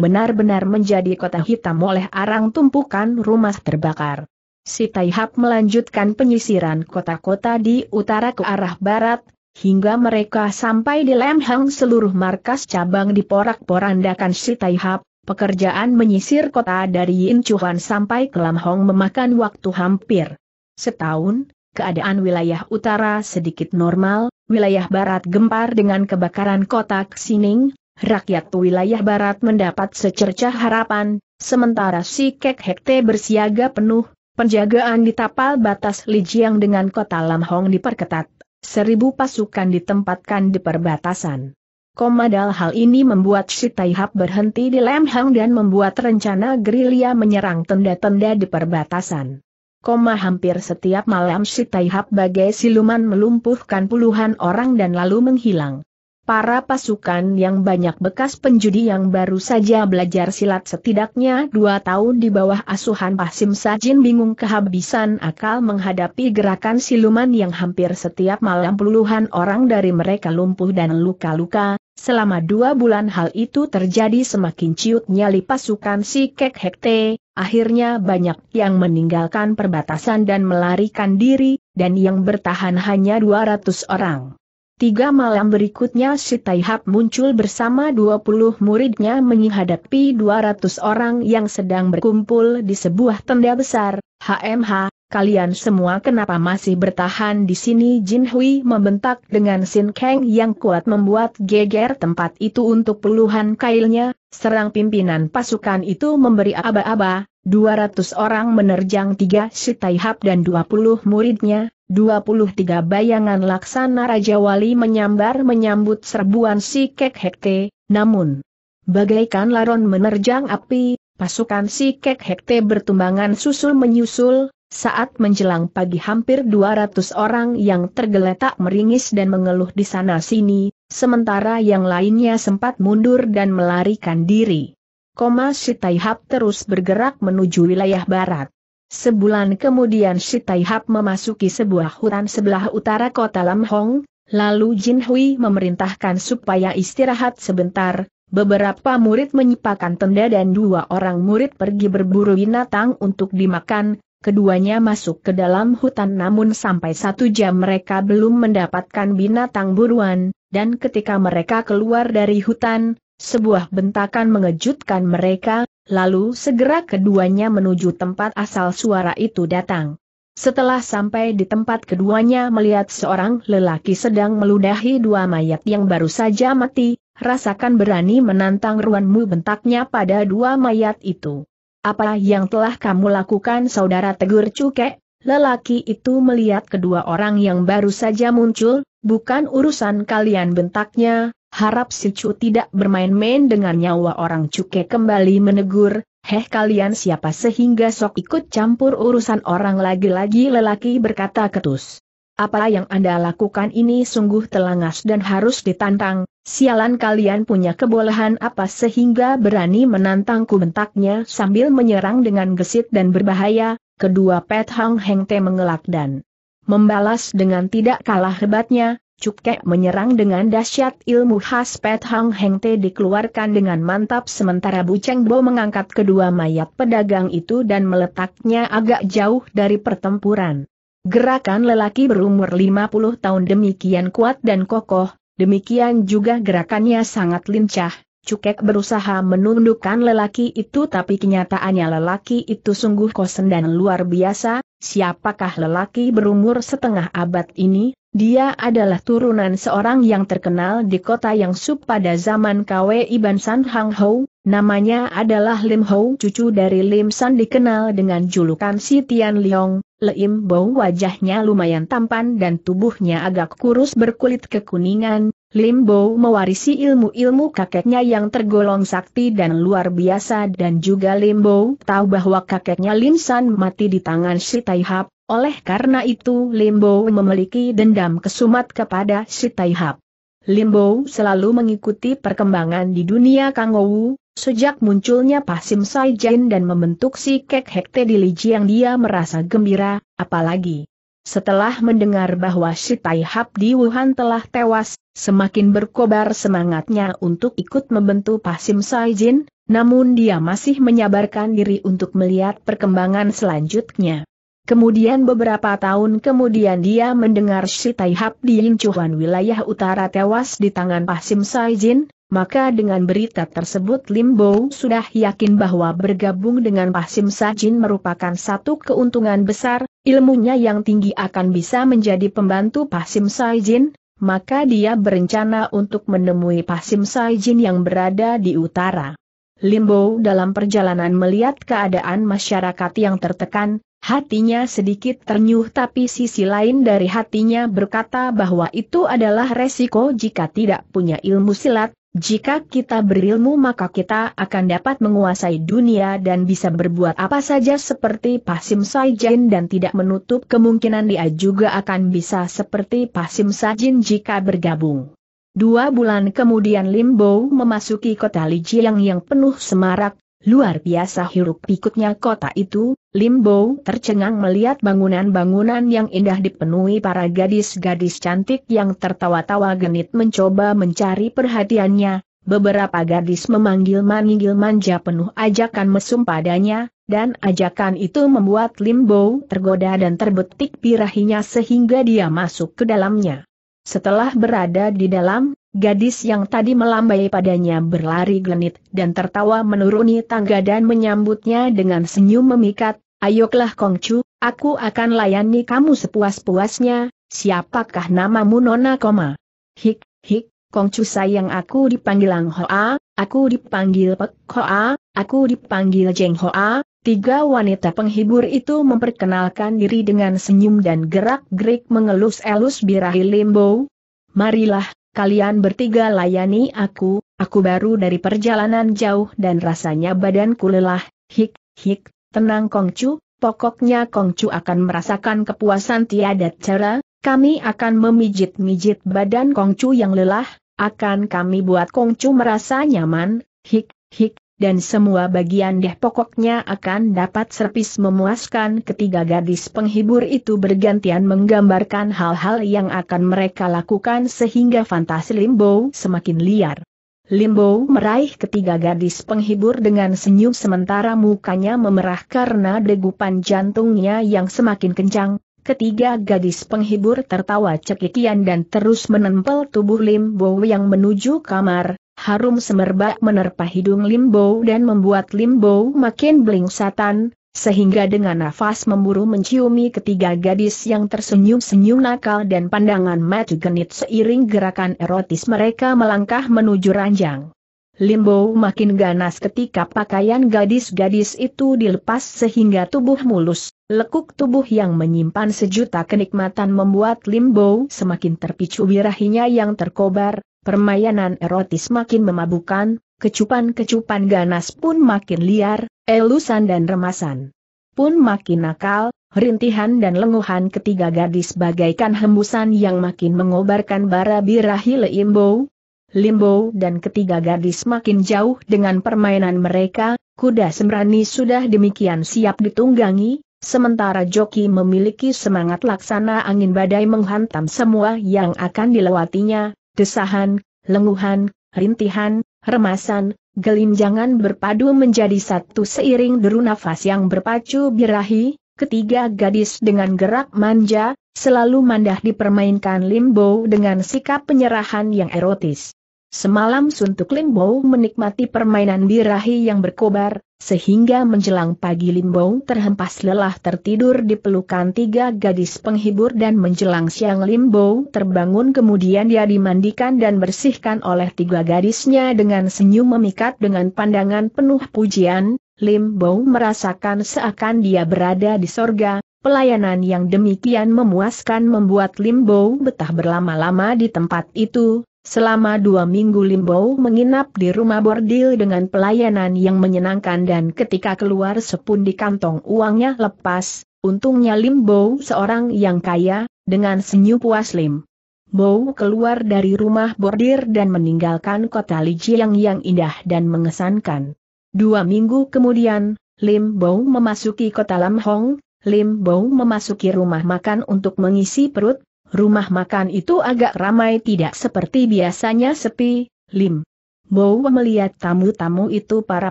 benar-benar menjadi kota hitam oleh arang tumpukan rumah terbakar si Taihap melanjutkan penyisiran kota-kota di utara ke arah barat, hingga mereka sampai di Lemhang seluruh markas cabang di porak-porandakan si Taihap, pekerjaan menyisir kota dari Incuhan sampai ke Lamhong memakan waktu hampir setahun, keadaan wilayah utara sedikit normal, wilayah barat gempar dengan kebakaran kota Xining, rakyat wilayah barat mendapat secercah harapan, sementara si Kek Hekte bersiaga penuh, Penjagaan di tapal batas Lijiang dengan kota Lamhong diperketat. Seribu pasukan ditempatkan di perbatasan. Komadal hal ini membuat si Taihap berhenti di Lamhong dan membuat rencana gerilya menyerang tenda-tenda di perbatasan. Koma hampir setiap malam si Taihap bagai siluman melumpuhkan puluhan orang dan lalu menghilang para pasukan yang banyak bekas penjudi yang baru saja belajar silat setidaknya dua tahun di bawah asuhan Pasim Sajin bingung kehabisan akal menghadapi gerakan siluman yang hampir setiap malam puluhan orang dari mereka lumpuh dan luka-luka, Selama dua bulan hal itu terjadi semakin ciut nyali pasukan si Kek Hekte, akhirnya banyak yang meninggalkan perbatasan dan melarikan diri, dan yang bertahan hanya 200 orang. Tiga malam berikutnya si Taihap muncul bersama 20 muridnya menghadapi 200 orang yang sedang berkumpul di sebuah tenda besar. HMH, kalian semua kenapa masih bertahan di sini? Jin Hui membentak dengan Sin Kang yang kuat membuat geger tempat itu untuk puluhan kailnya. Serang pimpinan pasukan itu memberi aba-aba, 200 orang menerjang tiga si Taihap dan 20 muridnya, 23 bayangan laksana Raja Wali menyambar menyambut serbuan si Kek Hekte, namun bagaikan laron menerjang api, pasukan si Kek Hekte bertumbangan susul menyusul, saat menjelang pagi hampir 200 orang yang tergeletak meringis dan mengeluh di sana-sini, sementara yang lainnya sempat mundur dan melarikan diri. Koma Sitaihap terus bergerak menuju wilayah barat. Sebulan kemudian si Taihap memasuki sebuah hutan sebelah utara kota Lam Hong, lalu Jin Hui memerintahkan supaya istirahat sebentar, beberapa murid menyipakan tenda dan dua orang murid pergi berburu binatang untuk dimakan, keduanya masuk ke dalam hutan namun sampai satu jam mereka belum mendapatkan binatang buruan, dan ketika mereka keluar dari hutan, sebuah bentakan mengejutkan mereka, lalu segera keduanya menuju tempat asal suara itu datang. Setelah sampai di tempat keduanya melihat seorang lelaki sedang meludahi dua mayat yang baru saja mati, rasakan berani menantang ruanmu bentaknya pada dua mayat itu. Apa yang telah kamu lakukan saudara tegur cukek? Lelaki itu melihat kedua orang yang baru saja muncul, bukan urusan kalian bentaknya, harap si Cu tidak bermain-main dengan nyawa orang cuke kembali menegur, heh kalian siapa sehingga sok ikut campur urusan orang lagi-lagi lelaki berkata ketus. Apa yang Anda lakukan ini sungguh telangas dan harus ditantang, sialan kalian punya kebolehan apa sehingga berani menantangku bentaknya sambil menyerang dengan gesit dan berbahaya, kedua Pet Hang Heng mengelak dan membalas dengan tidak kalah hebatnya, Cukek menyerang dengan dahsyat ilmu khas Pet Hang Heng Te dikeluarkan dengan mantap sementara Bu Cheng Bo mengangkat kedua mayat pedagang itu dan meletaknya agak jauh dari pertempuran. Gerakan lelaki berumur 50 tahun demikian kuat dan kokoh, demikian juga gerakannya sangat lincah, Cukek berusaha menundukkan lelaki itu tapi kenyataannya lelaki itu sungguh kosen dan luar biasa, siapakah lelaki berumur setengah abad ini, dia adalah turunan seorang yang terkenal di kota yang sub pada zaman iban San Hang Ho, namanya adalah Lim Ho, cucu dari Lim San dikenal dengan julukan Si Tian Liong, Leim Bo wajahnya lumayan tampan dan tubuhnya agak kurus berkulit kekuningan, Lim Bo mewarisi ilmu-ilmu kakeknya yang tergolong sakti dan luar biasa dan juga Lim Bo tahu bahwa kakeknya Lim San mati di tangan si Hap, oleh karena itu Limbo memiliki dendam kesumat kepada si Taihap. Limbo selalu mengikuti perkembangan di dunia Kangowu, sejak munculnya Pasim Saijin dan membentuk si Kek Hekte di Liji yang dia merasa gembira, apalagi. Setelah mendengar bahwa si Taihap di Wuhan telah tewas, semakin berkobar semangatnya untuk ikut membentuk Pasim Saijin, namun dia masih menyabarkan diri untuk melihat perkembangan selanjutnya. Kemudian beberapa tahun kemudian dia mendengar si Taihap di Yingchuan wilayah utara tewas di tangan Pasim Saijin, maka dengan berita tersebut Limbo sudah yakin bahwa bergabung dengan Pasim Saijin merupakan satu keuntungan besar, ilmunya yang tinggi akan bisa menjadi pembantu Pasim Saijin, maka dia berencana untuk menemui Pasim Saijin yang berada di utara. Limbo dalam perjalanan melihat keadaan masyarakat yang tertekan, Hatinya sedikit ternyuh tapi sisi lain dari hatinya berkata bahwa itu adalah resiko jika tidak punya ilmu silat, jika kita berilmu maka kita akan dapat menguasai dunia dan bisa berbuat apa saja seperti Pasim Saijin dan tidak menutup kemungkinan dia juga akan bisa seperti Pasim Saijin jika bergabung. Dua bulan kemudian Limbo memasuki kota Lijiang yang penuh semarak, Luar biasa hiruk pikuknya kota itu, Limbo tercengang melihat bangunan-bangunan yang indah dipenuhi para gadis-gadis cantik yang tertawa-tawa genit mencoba mencari perhatiannya, beberapa gadis memanggil-manggil manja penuh ajakan mesum padanya, dan ajakan itu membuat Limbo tergoda dan terbetik pirahinya sehingga dia masuk ke dalamnya. Setelah berada di dalam, Gadis yang tadi melambai padanya berlari genit dan tertawa menuruni tangga dan menyambutnya dengan senyum memikat, Ayoklah Kongcu, aku akan layani kamu sepuas-puasnya, siapakah namamu Nona Koma? Hik, hik, Kongcu sayang aku dipanggil Ang Hoa, aku dipanggil Pek Hoa, aku dipanggil Jeng Hoa, tiga wanita penghibur itu memperkenalkan diri dengan senyum dan gerak-gerik mengelus-elus birahi limbo. Marilah, kalian bertiga layani aku, aku baru dari perjalanan jauh dan rasanya badanku lelah, hik, hik, tenang Kongcu, pokoknya Kongcu akan merasakan kepuasan tiada cara, kami akan memijit-mijit badan Kongcu yang lelah, akan kami buat Kongcu merasa nyaman, hik, hik, dan semua bagian deh pokoknya akan dapat serpis memuaskan ketiga gadis penghibur itu bergantian menggambarkan hal-hal yang akan mereka lakukan sehingga fantasi Limbo semakin liar. Limbo meraih ketiga gadis penghibur dengan senyum sementara mukanya memerah karena degupan jantungnya yang semakin kencang. Ketiga gadis penghibur tertawa cekikian dan terus menempel tubuh Limbo yang menuju kamar, Harum semerbak menerpa hidung Limbo dan membuat Limbo makin belingsatan, sehingga dengan nafas memburu menciumi ketiga gadis yang tersenyum-senyum nakal dan pandangan mati genit seiring gerakan erotis mereka melangkah menuju ranjang. Limbo makin ganas ketika pakaian gadis-gadis itu dilepas sehingga tubuh mulus, lekuk tubuh yang menyimpan sejuta kenikmatan membuat Limbo semakin terpicu birahinya yang terkobar, Permainan erotis makin memabukan, kecupan-kecupan ganas pun makin liar, elusan dan remasan pun makin nakal, rintihan dan lenguhan ketiga gadis bagaikan hembusan yang makin mengobarkan bara birahi leimbo. Limbo dan ketiga gadis makin jauh dengan permainan mereka, kuda sembrani sudah demikian siap ditunggangi, sementara joki memiliki semangat laksana angin badai menghantam semua yang akan dilewatinya, desahan, lenguhan, rintihan, remasan, gelinjangan berpadu menjadi satu seiring deru nafas yang berpacu birahi, ketiga gadis dengan gerak manja, selalu mandah dipermainkan limbo dengan sikap penyerahan yang erotis. Semalam Suntuk Limbau menikmati permainan birahi yang berkobar, sehingga menjelang pagi Limbau terhempas lelah tertidur di pelukan tiga gadis penghibur dan menjelang siang Limbau terbangun kemudian dia dimandikan dan bersihkan oleh tiga gadisnya dengan senyum memikat dengan pandangan penuh pujian, Limbau merasakan seakan dia berada di sorga, Pelayanan yang demikian memuaskan membuat Limbo betah berlama-lama di tempat itu, Selama dua minggu Limbo menginap di rumah bordil dengan pelayanan yang menyenangkan dan ketika keluar sepun di kantong uangnya lepas, untungnya Limbo seorang yang kaya, dengan senyum puas Lim. Bow keluar dari rumah bordir dan meninggalkan kota Lijiang yang indah dan mengesankan. Dua minggu kemudian, Lim Bow memasuki kota Lam Hong, Lim Bow memasuki rumah makan untuk mengisi perut, rumah makan itu agak ramai tidak seperti biasanya sepi, Lim. Bow melihat tamu-tamu itu para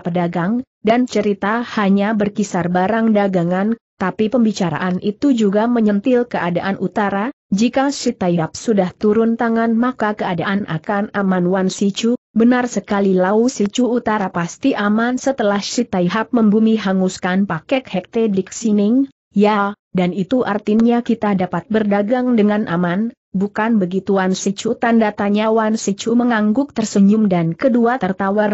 pedagang, dan cerita hanya berkisar barang dagangan, tapi pembicaraan itu juga menyentil keadaan utara, jika si Tayap sudah turun tangan maka keadaan akan aman Wan Sicu, benar sekali Lau Sicu utara pasti aman setelah si Tayap membumi hanguskan pakai hekte diksining, ya, dan itu artinya kita dapat berdagang dengan aman, bukan begituan? Wan Sicu tanda tanya Wan Sicu mengangguk tersenyum dan kedua tertawa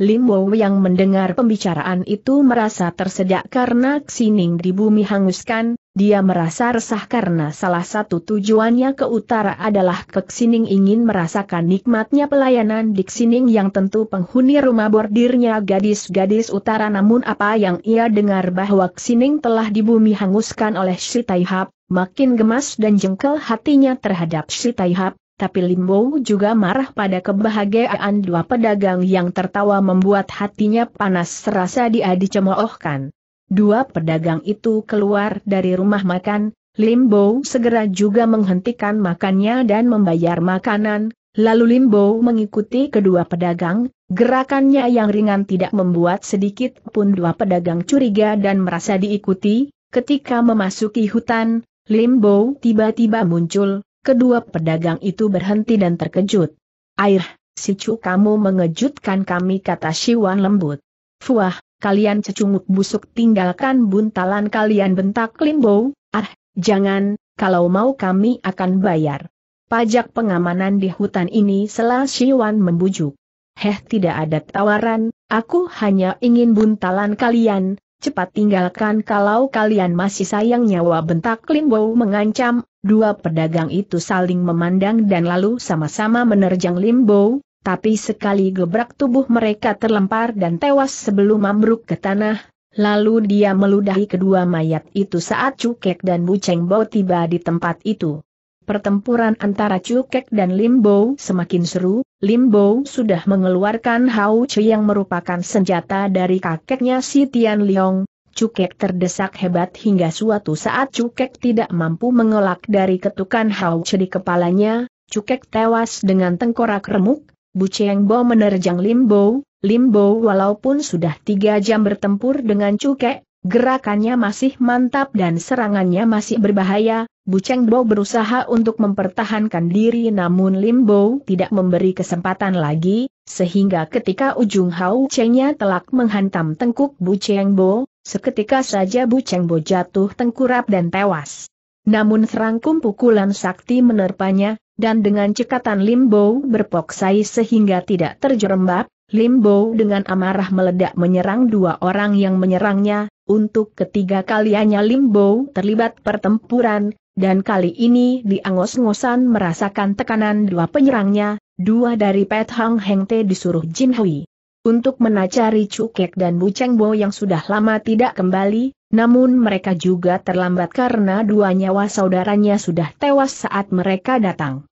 Lim Wo yang mendengar pembicaraan itu merasa tersedak karena Xining di bumi hanguskan, dia merasa resah karena salah satu tujuannya ke utara adalah ke Xining ingin merasakan nikmatnya pelayanan di Xining yang tentu penghuni rumah bordirnya gadis-gadis utara namun apa yang ia dengar bahwa Xining telah di bumi hanguskan oleh Shi Taihab, makin gemas dan jengkel hatinya terhadap Shi Taihab, tapi Limbo juga marah pada kebahagiaan dua pedagang yang tertawa membuat hatinya panas serasa dia dicemoohkan. Dua pedagang itu keluar dari rumah makan, Limbo segera juga menghentikan makannya dan membayar makanan, lalu Limbo mengikuti kedua pedagang, gerakannya yang ringan tidak membuat sedikit pun dua pedagang curiga dan merasa diikuti, ketika memasuki hutan, Limbo tiba-tiba muncul, Kedua pedagang itu berhenti dan terkejut. Air, si cu kamu mengejutkan kami kata Siwan lembut. Fuah, kalian cecunguk busuk tinggalkan buntalan kalian bentak limbo, ah, jangan, kalau mau kami akan bayar. Pajak pengamanan di hutan ini selah Siwan membujuk. Heh tidak ada tawaran, aku hanya ingin buntalan kalian, cepat tinggalkan kalau kalian masih sayang nyawa bentak Limbo mengancam, dua pedagang itu saling memandang dan lalu sama-sama menerjang Limbo, tapi sekali gebrak tubuh mereka terlempar dan tewas sebelum ambruk ke tanah, lalu dia meludahi kedua mayat itu saat Cukek dan Bu Cengbo tiba di tempat itu. Pertempuran antara Cukek dan Limbo semakin seru, Limbo sudah mengeluarkan Hau Chi yang merupakan senjata dari kakeknya si Tian Liong, Cukek terdesak hebat hingga suatu saat Cukek tidak mampu mengelak dari ketukan Hau Chi di kepalanya, Cukek tewas dengan tengkorak remuk, Bu Cheng Bo menerjang Limbo, Limbo walaupun sudah tiga jam bertempur dengan Cukek, gerakannya masih mantap dan serangannya masih berbahaya, Bu Cheng Bo berusaha untuk mempertahankan diri namun Lim Bo tidak memberi kesempatan lagi, sehingga ketika ujung Hao Chengnya nya telak menghantam tengkuk Bu Cheng Bo, seketika saja Bu Cheng Bo jatuh tengkurap dan tewas. Namun serangkum pukulan sakti menerpanya, dan dengan cekatan Limbo berpoksai sehingga tidak terjerembab, Limbo dengan amarah meledak menyerang dua orang yang menyerangnya, untuk ketiga kaliannya Limbo terlibat pertempuran, dan kali ini di diangos-ngosan merasakan tekanan dua penyerangnya, dua dari Pet Hang Heng Te disuruh Jin Hui. Untuk menacari Cukek dan Bu Cheng Bo yang sudah lama tidak kembali, namun mereka juga terlambat karena dua nyawa saudaranya sudah tewas saat mereka datang.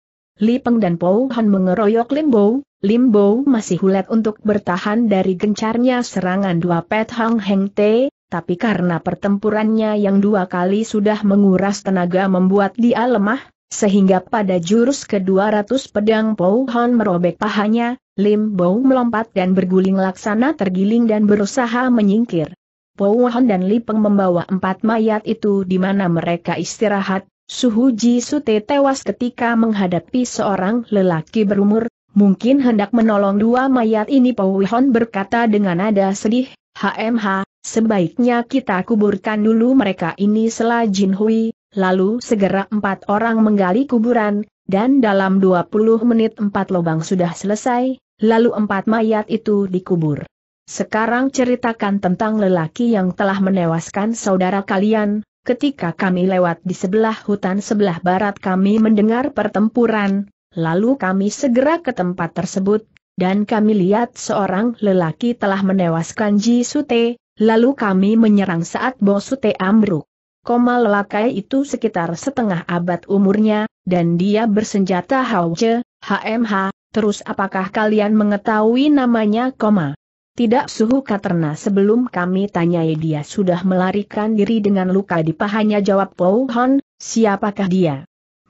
Li Peng dan Po Han mengeroyok Lim Bo. Lim Bo masih hulet untuk bertahan dari gencarnya serangan dua Pet Hang Heng Te, tapi karena pertempurannya yang dua kali sudah menguras tenaga membuat dia lemah, sehingga pada jurus ke-200 pedang Pou Hon merobek pahanya, Lim Bou melompat dan berguling laksana tergiling dan berusaha menyingkir. Pou Hon dan Li Peng membawa empat mayat itu di mana mereka istirahat, Suhu Ji Sute tewas ketika menghadapi seorang lelaki berumur, mungkin hendak menolong dua mayat ini Pou Hon berkata dengan nada sedih, HMH, Sebaiknya kita kuburkan dulu mereka ini selah Jin Hui, lalu segera empat orang menggali kuburan, dan dalam 20 menit empat lubang sudah selesai, lalu empat mayat itu dikubur. Sekarang ceritakan tentang lelaki yang telah menewaskan saudara kalian, ketika kami lewat di sebelah hutan sebelah barat kami mendengar pertempuran, lalu kami segera ke tempat tersebut, dan kami lihat seorang lelaki telah menewaskan Ji Sute, Lalu kami menyerang saat Bosute ambruk. Koma lelakai itu sekitar setengah abad umurnya, dan dia bersenjata Hauce, HMH, terus apakah kalian mengetahui namanya Koma? Tidak suhu Katerna sebelum kami tanyai dia sudah melarikan diri dengan luka di pahanya jawab Pou Hon, siapakah dia?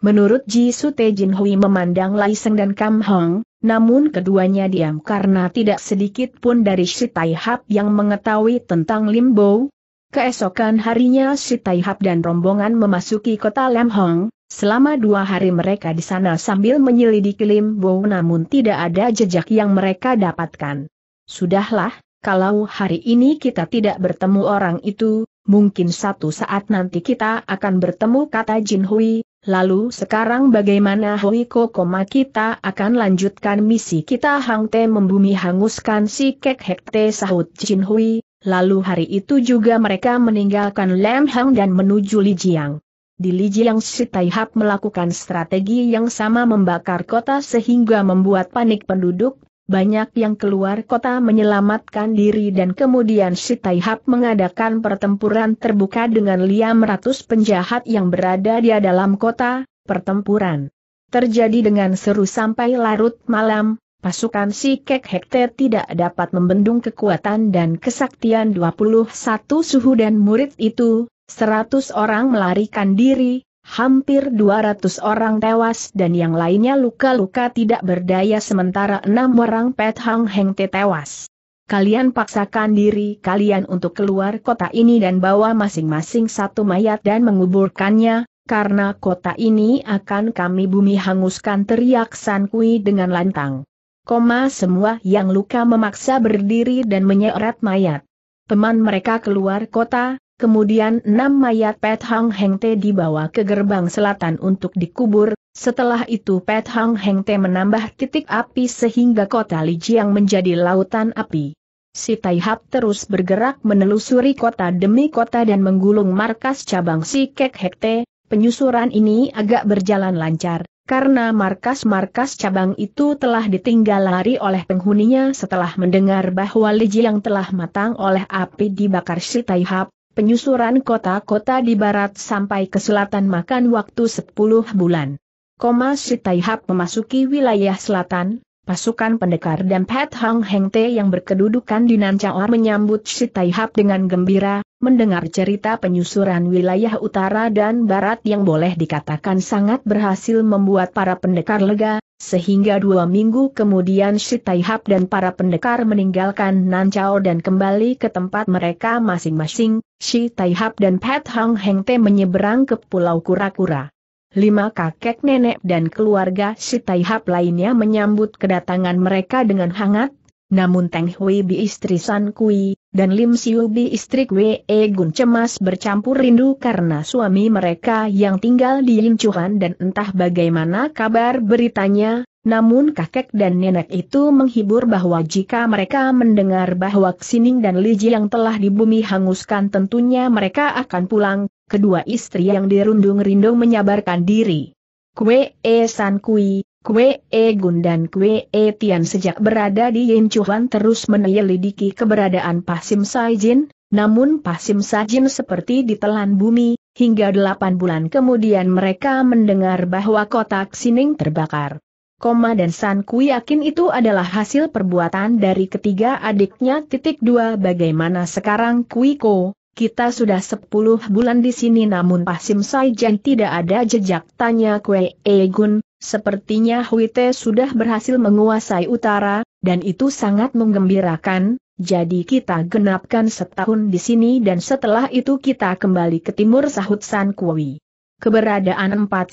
Menurut Ji Su Te Jin Hui memandang Lai Seng dan Kam Hong, namun keduanya diam karena tidak sedikit pun dari si Taihap yang mengetahui tentang Limbo. Keesokan harinya si Taihap dan rombongan memasuki kota Lemhong, Selama dua hari mereka di sana sambil menyelidiki Limbo namun tidak ada jejak yang mereka dapatkan. Sudahlah, kalau hari ini kita tidak bertemu orang itu, mungkin satu saat nanti kita akan bertemu kata Jin Hui, Lalu sekarang bagaimana Hui Kokoma kita akan lanjutkan misi kita Hang Te membumi hanguskan si Kek Hek Te sahut Jin Hui, lalu hari itu juga mereka meninggalkan Lam Hang dan menuju Lijiang. Di Lijiang, Jiang si Tai melakukan strategi yang sama membakar kota sehingga membuat panik penduduk, banyak yang keluar kota menyelamatkan diri dan kemudian si Taihap mengadakan pertempuran terbuka dengan liam ratus penjahat yang berada di dalam kota, pertempuran. Terjadi dengan seru sampai larut malam, pasukan si Kek Hekte tidak dapat membendung kekuatan dan kesaktian 21 suhu dan murid itu, 100 orang melarikan diri, hampir 200 orang tewas dan yang lainnya luka-luka tidak berdaya sementara enam orang Pet Hang Heng Te tewas. Kalian paksakan diri kalian untuk keluar kota ini dan bawa masing-masing satu mayat dan menguburkannya, karena kota ini akan kami bumi hanguskan teriak San Kui dengan lantang. Koma semua yang luka memaksa berdiri dan menyeret mayat. Teman mereka keluar kota, Kemudian enam mayat Pet Hang Heng Te dibawa ke gerbang selatan untuk dikubur, setelah itu Pet Hang Heng Te menambah titik api sehingga kota Lijiang menjadi lautan api. Si Tai Hap terus bergerak menelusuri kota demi kota dan menggulung markas cabang si Kek Hek Te, penyusuran ini agak berjalan lancar, karena markas-markas cabang itu telah ditinggal lari oleh penghuninya setelah mendengar bahwa Lijiang telah matang oleh api dibakar si Tai Hap. Penyusuran kota-kota di barat sampai ke selatan makan waktu 10 bulan. Koma Sitaihap memasuki wilayah selatan, pasukan pendekar dan Pet Hang Heng Te yang berkedudukan di Nancaor menyambut Sitaihap dengan gembira, mendengar cerita penyusuran wilayah utara dan barat yang boleh dikatakan sangat berhasil membuat para pendekar lega, sehingga dua minggu kemudian si Taihap dan para pendekar meninggalkan Nancao dan kembali ke tempat mereka masing-masing, si Taihap dan Pat Hang Heng Te menyeberang ke Pulau Kura-Kura. Lima kakek nenek dan keluarga si Taihap lainnya menyambut kedatangan mereka dengan hangat, namun Teng Hui Bi istri San Kui, dan Lim Siubi istri Wei e Gun cemas bercampur rindu karena suami mereka yang tinggal di Chuan dan entah bagaimana kabar beritanya, namun kakek dan nenek itu menghibur bahwa jika mereka mendengar bahwa Xining dan Li Ji yang telah di bumi hanguskan tentunya mereka akan pulang, kedua istri yang dirundung rindu menyabarkan diri. Kue E San Kui, Kue E Gun dan Kue E Tian sejak berada di Yin Chuan terus menyelidiki keberadaan Pasim Saijin, namun Pasim Saijin seperti ditelan bumi, hingga delapan bulan kemudian mereka mendengar bahwa kotak sining terbakar. Koma dan San Ku yakin itu adalah hasil perbuatan dari ketiga adiknya titik dua bagaimana sekarang Kui Ko? kita sudah sepuluh bulan di sini namun Pasim Saijin tidak ada jejak tanya Kue E Gun, Sepertinya Huite sudah berhasil menguasai utara, dan itu sangat menggembirakan, jadi kita genapkan setahun di sini dan setelah itu kita kembali ke timur sahut San Kui. Keberadaan empat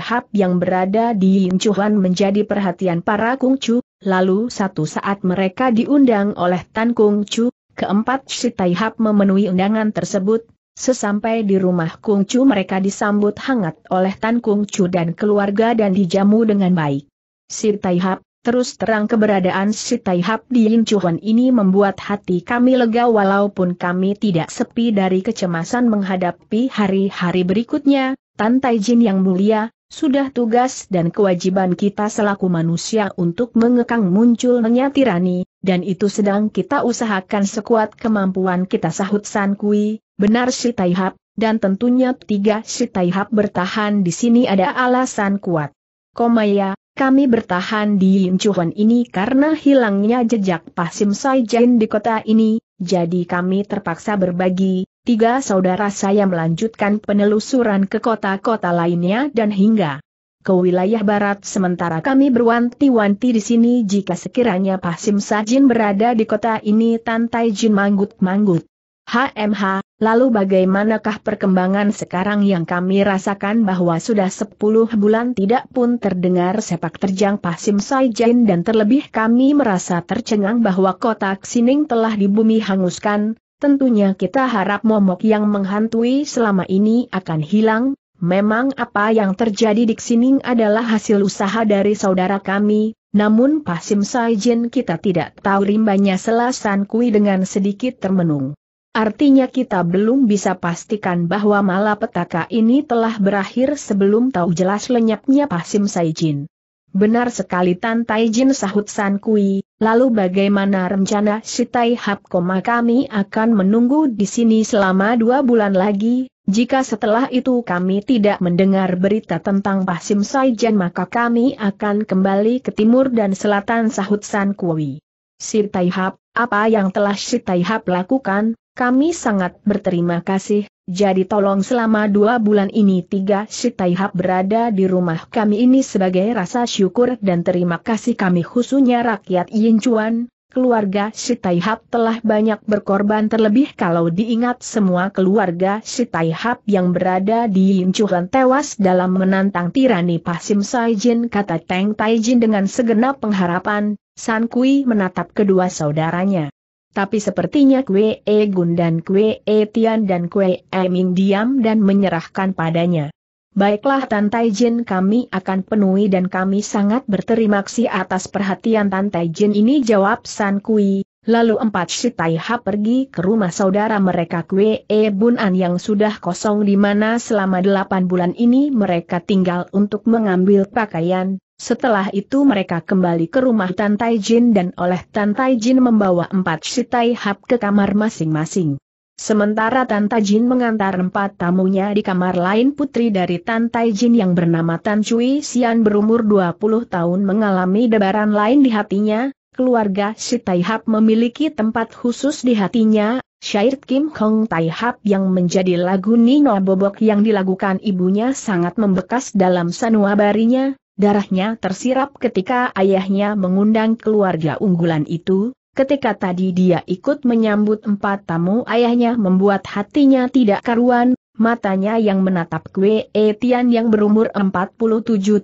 Hap yang berada di Yinchuan menjadi perhatian para Kung Chu. lalu satu saat mereka diundang oleh Tan Kung Chu, keempat Hap memenuhi undangan tersebut, Sesampai di rumah Kung Chu mereka disambut hangat oleh Tan Kung Chu dan keluarga dan dijamu dengan baik. Si Taihap, terus terang keberadaan si Taihap di Yinchuan ini membuat hati kami lega walaupun kami tidak sepi dari kecemasan menghadapi hari-hari berikutnya, Tan Jin yang mulia, sudah tugas dan kewajiban kita selaku manusia untuk mengekang munculnya tirani, dan itu sedang kita usahakan sekuat kemampuan kita sahut San Kui, benar si Taihap, dan tentunya tiga si Taihap bertahan di sini ada alasan kuat. Komaya, kami bertahan di Yinchuan ini karena hilangnya jejak Pasim Saijen di kota ini, jadi kami terpaksa berbagi, tiga saudara saya melanjutkan penelusuran ke kota-kota lainnya dan hingga ke wilayah barat sementara kami berwanti-wanti di sini jika sekiranya Pasim Sajin berada di kota ini Tantai Jin manggut-manggut. HMH, lalu bagaimanakah perkembangan sekarang yang kami rasakan bahwa sudah 10 bulan tidak pun terdengar sepak terjang Pasim Sajin dan terlebih kami merasa tercengang bahwa kota Xining telah di bumi hanguskan, tentunya kita harap momok yang menghantui selama ini akan hilang, Memang apa yang terjadi di Xining adalah hasil usaha dari saudara kami, namun Pasim Saijin kita tidak tahu rimbanya selasan kui dengan sedikit termenung. Artinya kita belum bisa pastikan bahwa malapetaka ini telah berakhir sebelum tahu jelas lenyapnya Pasim Saijin. Benar sekali Tan Taijin sahut San Kui, lalu bagaimana rencana Shitai Hap Koma kami akan menunggu di sini selama dua bulan lagi, jika setelah itu kami tidak mendengar berita tentang Pasim Saijan maka kami akan kembali ke timur dan selatan sahut San Kui. Sir apa yang telah Sir lakukan, kami sangat berterima kasih, jadi tolong selama dua bulan ini tiga Sir berada di rumah kami ini sebagai rasa syukur dan terima kasih kami khususnya rakyat Yin Chuan, keluarga Sitaihap telah banyak berkorban terlebih kalau diingat semua keluarga Sitaihap yang berada di Yinchuhan tewas dalam menantang tirani Pasim Saijin kata Teng Taijin dengan segenap pengharapan, San Kui menatap kedua saudaranya. Tapi sepertinya Kwe E Gun dan Kwe E Tian dan Kwe E Ming diam dan menyerahkan padanya. Baiklah Tan Tai Jin kami akan penuhi dan kami sangat berterima kasih atas perhatian Tan Tai Jin ini jawab San Kui. Lalu empat si Tai pergi ke rumah saudara mereka Kue E Bun An yang sudah kosong di mana selama delapan bulan ini mereka tinggal untuk mengambil pakaian. Setelah itu mereka kembali ke rumah Tan Tai Jin dan oleh Tan Tai Jin membawa empat si Tai ke kamar masing-masing. Sementara Tan Tajin mengantar empat tamunya di kamar lain putri dari Tan Tajin yang bernama Tan Cui Sian berumur 20 tahun mengalami debaran lain di hatinya, keluarga si Taihap memiliki tempat khusus di hatinya, syair Kim Hong Taihap yang menjadi lagu Nino Bobok yang dilakukan ibunya sangat membekas dalam sanuabarinya, darahnya tersirap ketika ayahnya mengundang keluarga unggulan itu, Ketika tadi dia ikut menyambut empat tamu ayahnya membuat hatinya tidak karuan, matanya yang menatap Kwe Etian yang berumur 47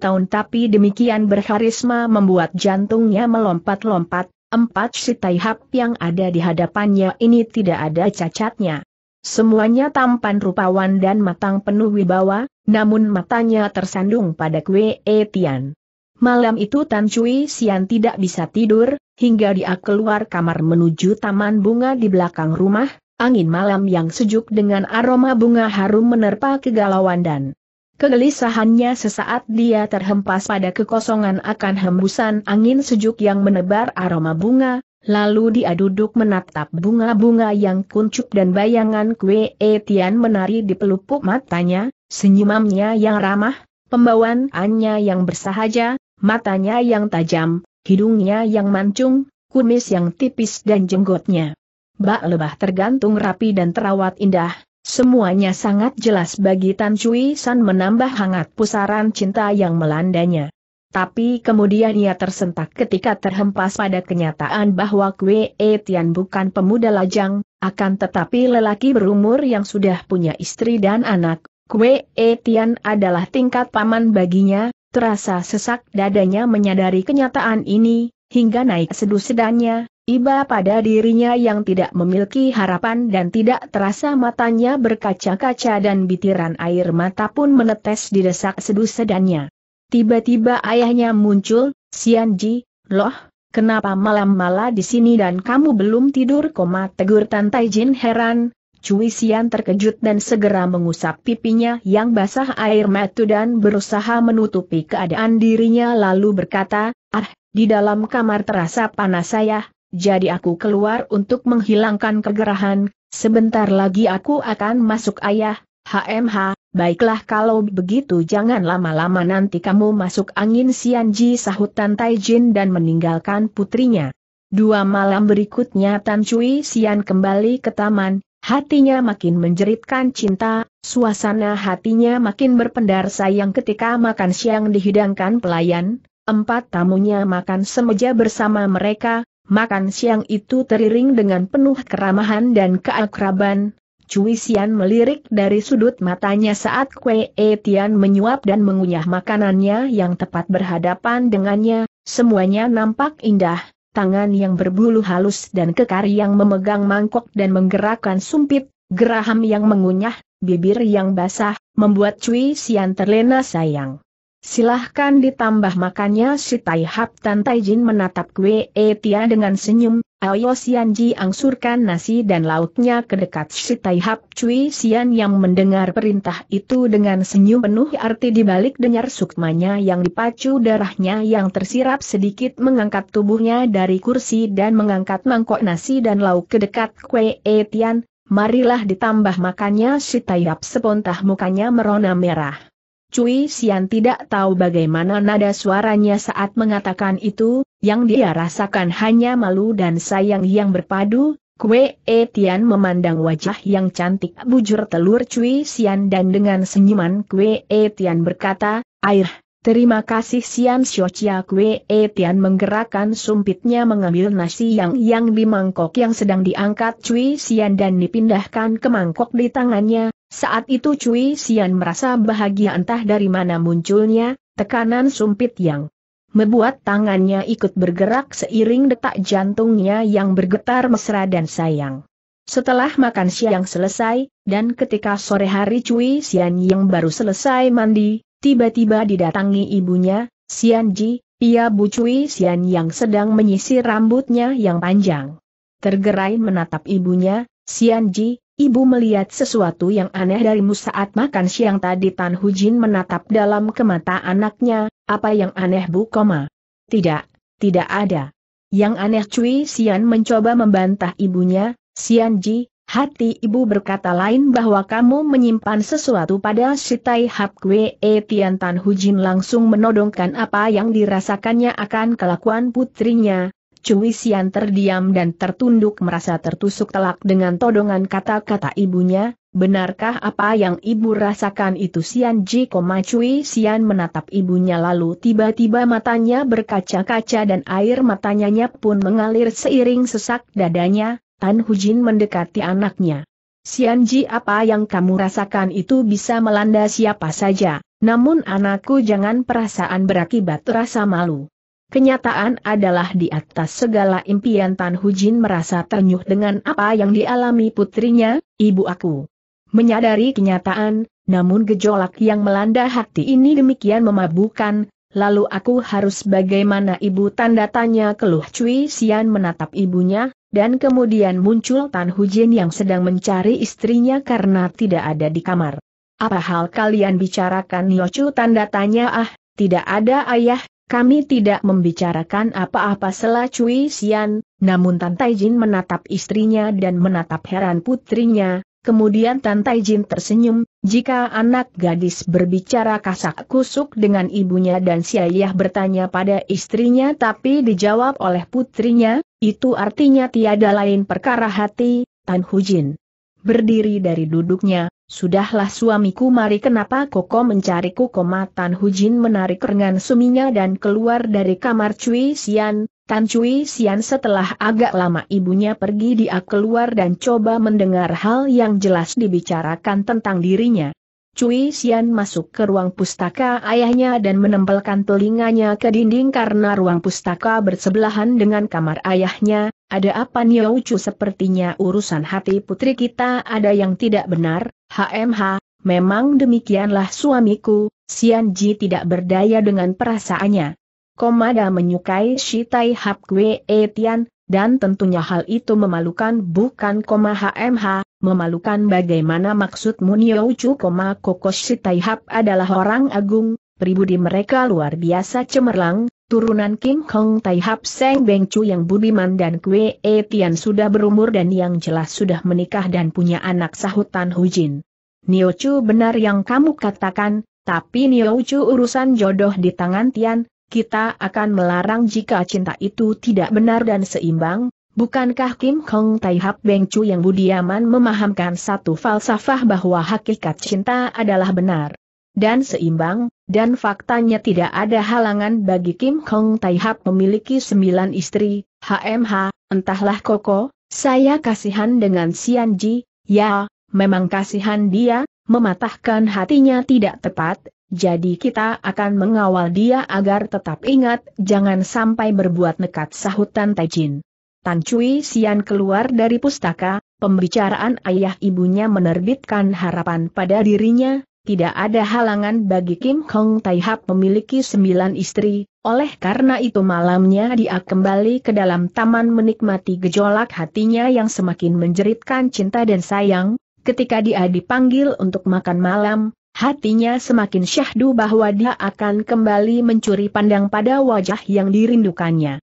tahun tapi demikian berharisma membuat jantungnya melompat-lompat, empat si Taihap yang ada di hadapannya ini tidak ada cacatnya. Semuanya tampan rupawan dan matang penuh wibawa, namun matanya tersandung pada Kwe Etian. Malam itu Tan Cui Sian tidak bisa tidur, hingga dia keluar kamar menuju taman bunga di belakang rumah, angin malam yang sejuk dengan aroma bunga harum menerpa kegalauan dan kegelisahannya sesaat dia terhempas pada kekosongan akan hembusan angin sejuk yang menebar aroma bunga, lalu dia duduk menatap bunga-bunga yang kuncup dan bayangan kue Etian menari di pelupuk matanya, senyumannya yang ramah, pembawaannya yang bersahaja, matanya yang tajam, hidungnya yang mancung, kumis yang tipis dan jenggotnya. Bak lebah tergantung rapi dan terawat indah, semuanya sangat jelas bagi Tan Cui San menambah hangat pusaran cinta yang melandanya. Tapi kemudian ia tersentak ketika terhempas pada kenyataan bahwa Kwe Etian bukan pemuda lajang, akan tetapi lelaki berumur yang sudah punya istri dan anak. Kwe Etian adalah tingkat paman baginya, Terasa sesak dadanya menyadari kenyataan ini, hingga naik seduh-sedannya, iba pada dirinya yang tidak memiliki harapan dan tidak terasa matanya berkaca-kaca dan bitiran air mata pun menetes di desak seduh-sedannya. Tiba-tiba ayahnya muncul, Sianji, loh, kenapa malam-malah di sini dan kamu belum tidur? Koma tegur Tantai Jin heran, Cui Sian terkejut dan segera mengusap pipinya yang basah air mata dan berusaha menutupi keadaan dirinya lalu berkata, Ah, di dalam kamar terasa panas saya, jadi aku keluar untuk menghilangkan kegerahan, sebentar lagi aku akan masuk ayah, HMH, baiklah kalau begitu jangan lama-lama nanti kamu masuk angin Sianji sahut Tan Jin dan meninggalkan putrinya. Dua malam berikutnya Tan Cui Sian kembali ke taman, Hatinya makin menjeritkan cinta, suasana hatinya makin berpendar sayang ketika makan siang dihidangkan pelayan, empat tamunya makan semeja bersama mereka, makan siang itu teriring dengan penuh keramahan dan keakraban. Cui Xian melirik dari sudut matanya saat Kue E Tian menyuap dan mengunyah makanannya yang tepat berhadapan dengannya, semuanya nampak indah, tangan yang berbulu halus dan kekar yang memegang mangkok dan menggerakkan sumpit, geraham yang mengunyah, bibir yang basah, membuat Cui Sian terlena sayang. Silahkan ditambah makannya si Tai Hap Tan Jin menatap Kue Etia dengan senyum, Ayo Sian Ji angsurkan nasi dan lauknya ke dekat si Taihap Cui Xian yang mendengar perintah itu dengan senyum penuh arti dibalik dengar sukmanya yang dipacu darahnya yang tersirap sedikit mengangkat tubuhnya dari kursi dan mengangkat mangkok nasi dan lauk ke dekat Kue Etian, marilah ditambah makannya si Taihap sepontah mukanya merona merah. Cui Xian tidak tahu bagaimana nada suaranya saat mengatakan itu, yang dia rasakan hanya malu dan sayang yang berpadu, Kue Etian memandang wajah yang cantik bujur telur Cui Sian dan dengan senyuman Kue Etian berkata, Air, terima kasih Sian Xiochia Kue Etian menggerakkan sumpitnya mengambil nasi yang yang di mangkok yang sedang diangkat Cui Sian dan dipindahkan ke mangkok di tangannya, saat itu Cui Sian merasa bahagia entah dari mana munculnya, tekanan sumpit yang membuat tangannya ikut bergerak seiring detak jantungnya yang bergetar mesra dan sayang. Setelah makan siang selesai, dan ketika sore hari Cui Xian yang baru selesai mandi, tiba-tiba didatangi ibunya, Xian Ji, Ia Bu Cui Xian yang sedang menyisir rambutnya yang panjang. Tergerai menatap ibunya, Xian Ji, ibu melihat sesuatu yang aneh darimu saat makan siang tadi Tan Hujin menatap dalam kemata anaknya, apa yang aneh Bu Koma? Tidak, tidak ada. Yang aneh Cui Sian mencoba membantah ibunya, Sian Ji, hati ibu berkata lain bahwa kamu menyimpan sesuatu pada si Tai Hap Kwe e Tian Tan Jin langsung menodongkan apa yang dirasakannya akan kelakuan putrinya, Cui Sian terdiam dan tertunduk merasa tertusuk telak dengan todongan kata-kata ibunya, Benarkah apa yang ibu rasakan itu Sian Ji Komacui Sian menatap ibunya lalu tiba-tiba matanya berkaca-kaca dan air matanya pun mengalir seiring sesak dadanya, Tan Hujin mendekati anaknya. Sian Ji apa yang kamu rasakan itu bisa melanda siapa saja, namun anakku jangan perasaan berakibat rasa malu. Kenyataan adalah di atas segala impian Tan Hujin merasa ternyuh dengan apa yang dialami putrinya, ibu aku. Menyadari kenyataan, namun gejolak yang melanda hati ini demikian memabukkan, lalu aku harus bagaimana ibu tanda tanya keluh Cui Sian menatap ibunya, dan kemudian muncul Tan Hujin yang sedang mencari istrinya karena tidak ada di kamar. Apa hal kalian bicarakan Yochu tanda tanya ah, tidak ada ayah, kami tidak membicarakan apa-apa selah Cui Sian, namun Tan Jin menatap istrinya dan menatap heran putrinya, Kemudian Tan Taijin tersenyum, jika anak gadis berbicara kasak kusuk dengan ibunya dan Siayah bertanya pada istrinya tapi dijawab oleh putrinya, itu artinya tiada lain perkara hati, Tan Hujin. Berdiri dari duduknya, Sudahlah suamiku mari kenapa koko mencariku koma Tan Hujin menarik rengan suminya dan keluar dari kamar Cui Sian, Tan Cui Sian setelah agak lama ibunya pergi dia keluar dan coba mendengar hal yang jelas dibicarakan tentang dirinya. Cui Sian masuk ke ruang pustaka ayahnya dan menempelkan telinganya ke dinding karena ruang pustaka bersebelahan dengan kamar ayahnya, ada apa Niu Chu sepertinya urusan hati putri kita ada yang tidak benar, HMH, memang demikianlah suamiku, Sian Ji tidak berdaya dengan perasaannya. Komada menyukai Tai Hap Kwe e Tian dan tentunya hal itu memalukan bukan koma HMH, memalukan bagaimana maksud Chu koma Kokos Tai Hap adalah orang agung, pribudi mereka luar biasa cemerlang, turunan King Kong Tai Hap Seng Beng Chu yang budiman dan Kwe E Tian sudah berumur dan yang jelas sudah menikah dan punya anak sahutan Hujin. Nio Chu benar yang kamu katakan, tapi Nio Chu urusan jodoh di tangan Tian, kita akan melarang jika cinta itu tidak benar dan seimbang, bukankah Kim Kong Tai Hap Beng Chu yang budiaman memahamkan satu falsafah bahwa hakikat cinta adalah benar dan seimbang, dan faktanya tidak ada halangan bagi Kim Kong Tai Hap memiliki sembilan istri, HMH, entahlah Koko, saya kasihan dengan Sian Ji, ya, memang kasihan dia, mematahkan hatinya tidak tepat, jadi kita akan mengawal dia agar tetap ingat, jangan sampai berbuat nekat sahutan Taijin. Tan Cui Sian keluar dari pustaka, pembicaraan ayah ibunya menerbitkan harapan pada dirinya, tidak ada halangan bagi Kim Kong Taihap memiliki sembilan istri, oleh karena itu malamnya dia kembali ke dalam taman menikmati gejolak hatinya yang semakin menjeritkan cinta dan sayang, ketika dia dipanggil untuk makan malam, Hatinya semakin syahdu bahwa dia akan kembali mencuri pandang pada wajah yang dirindukannya.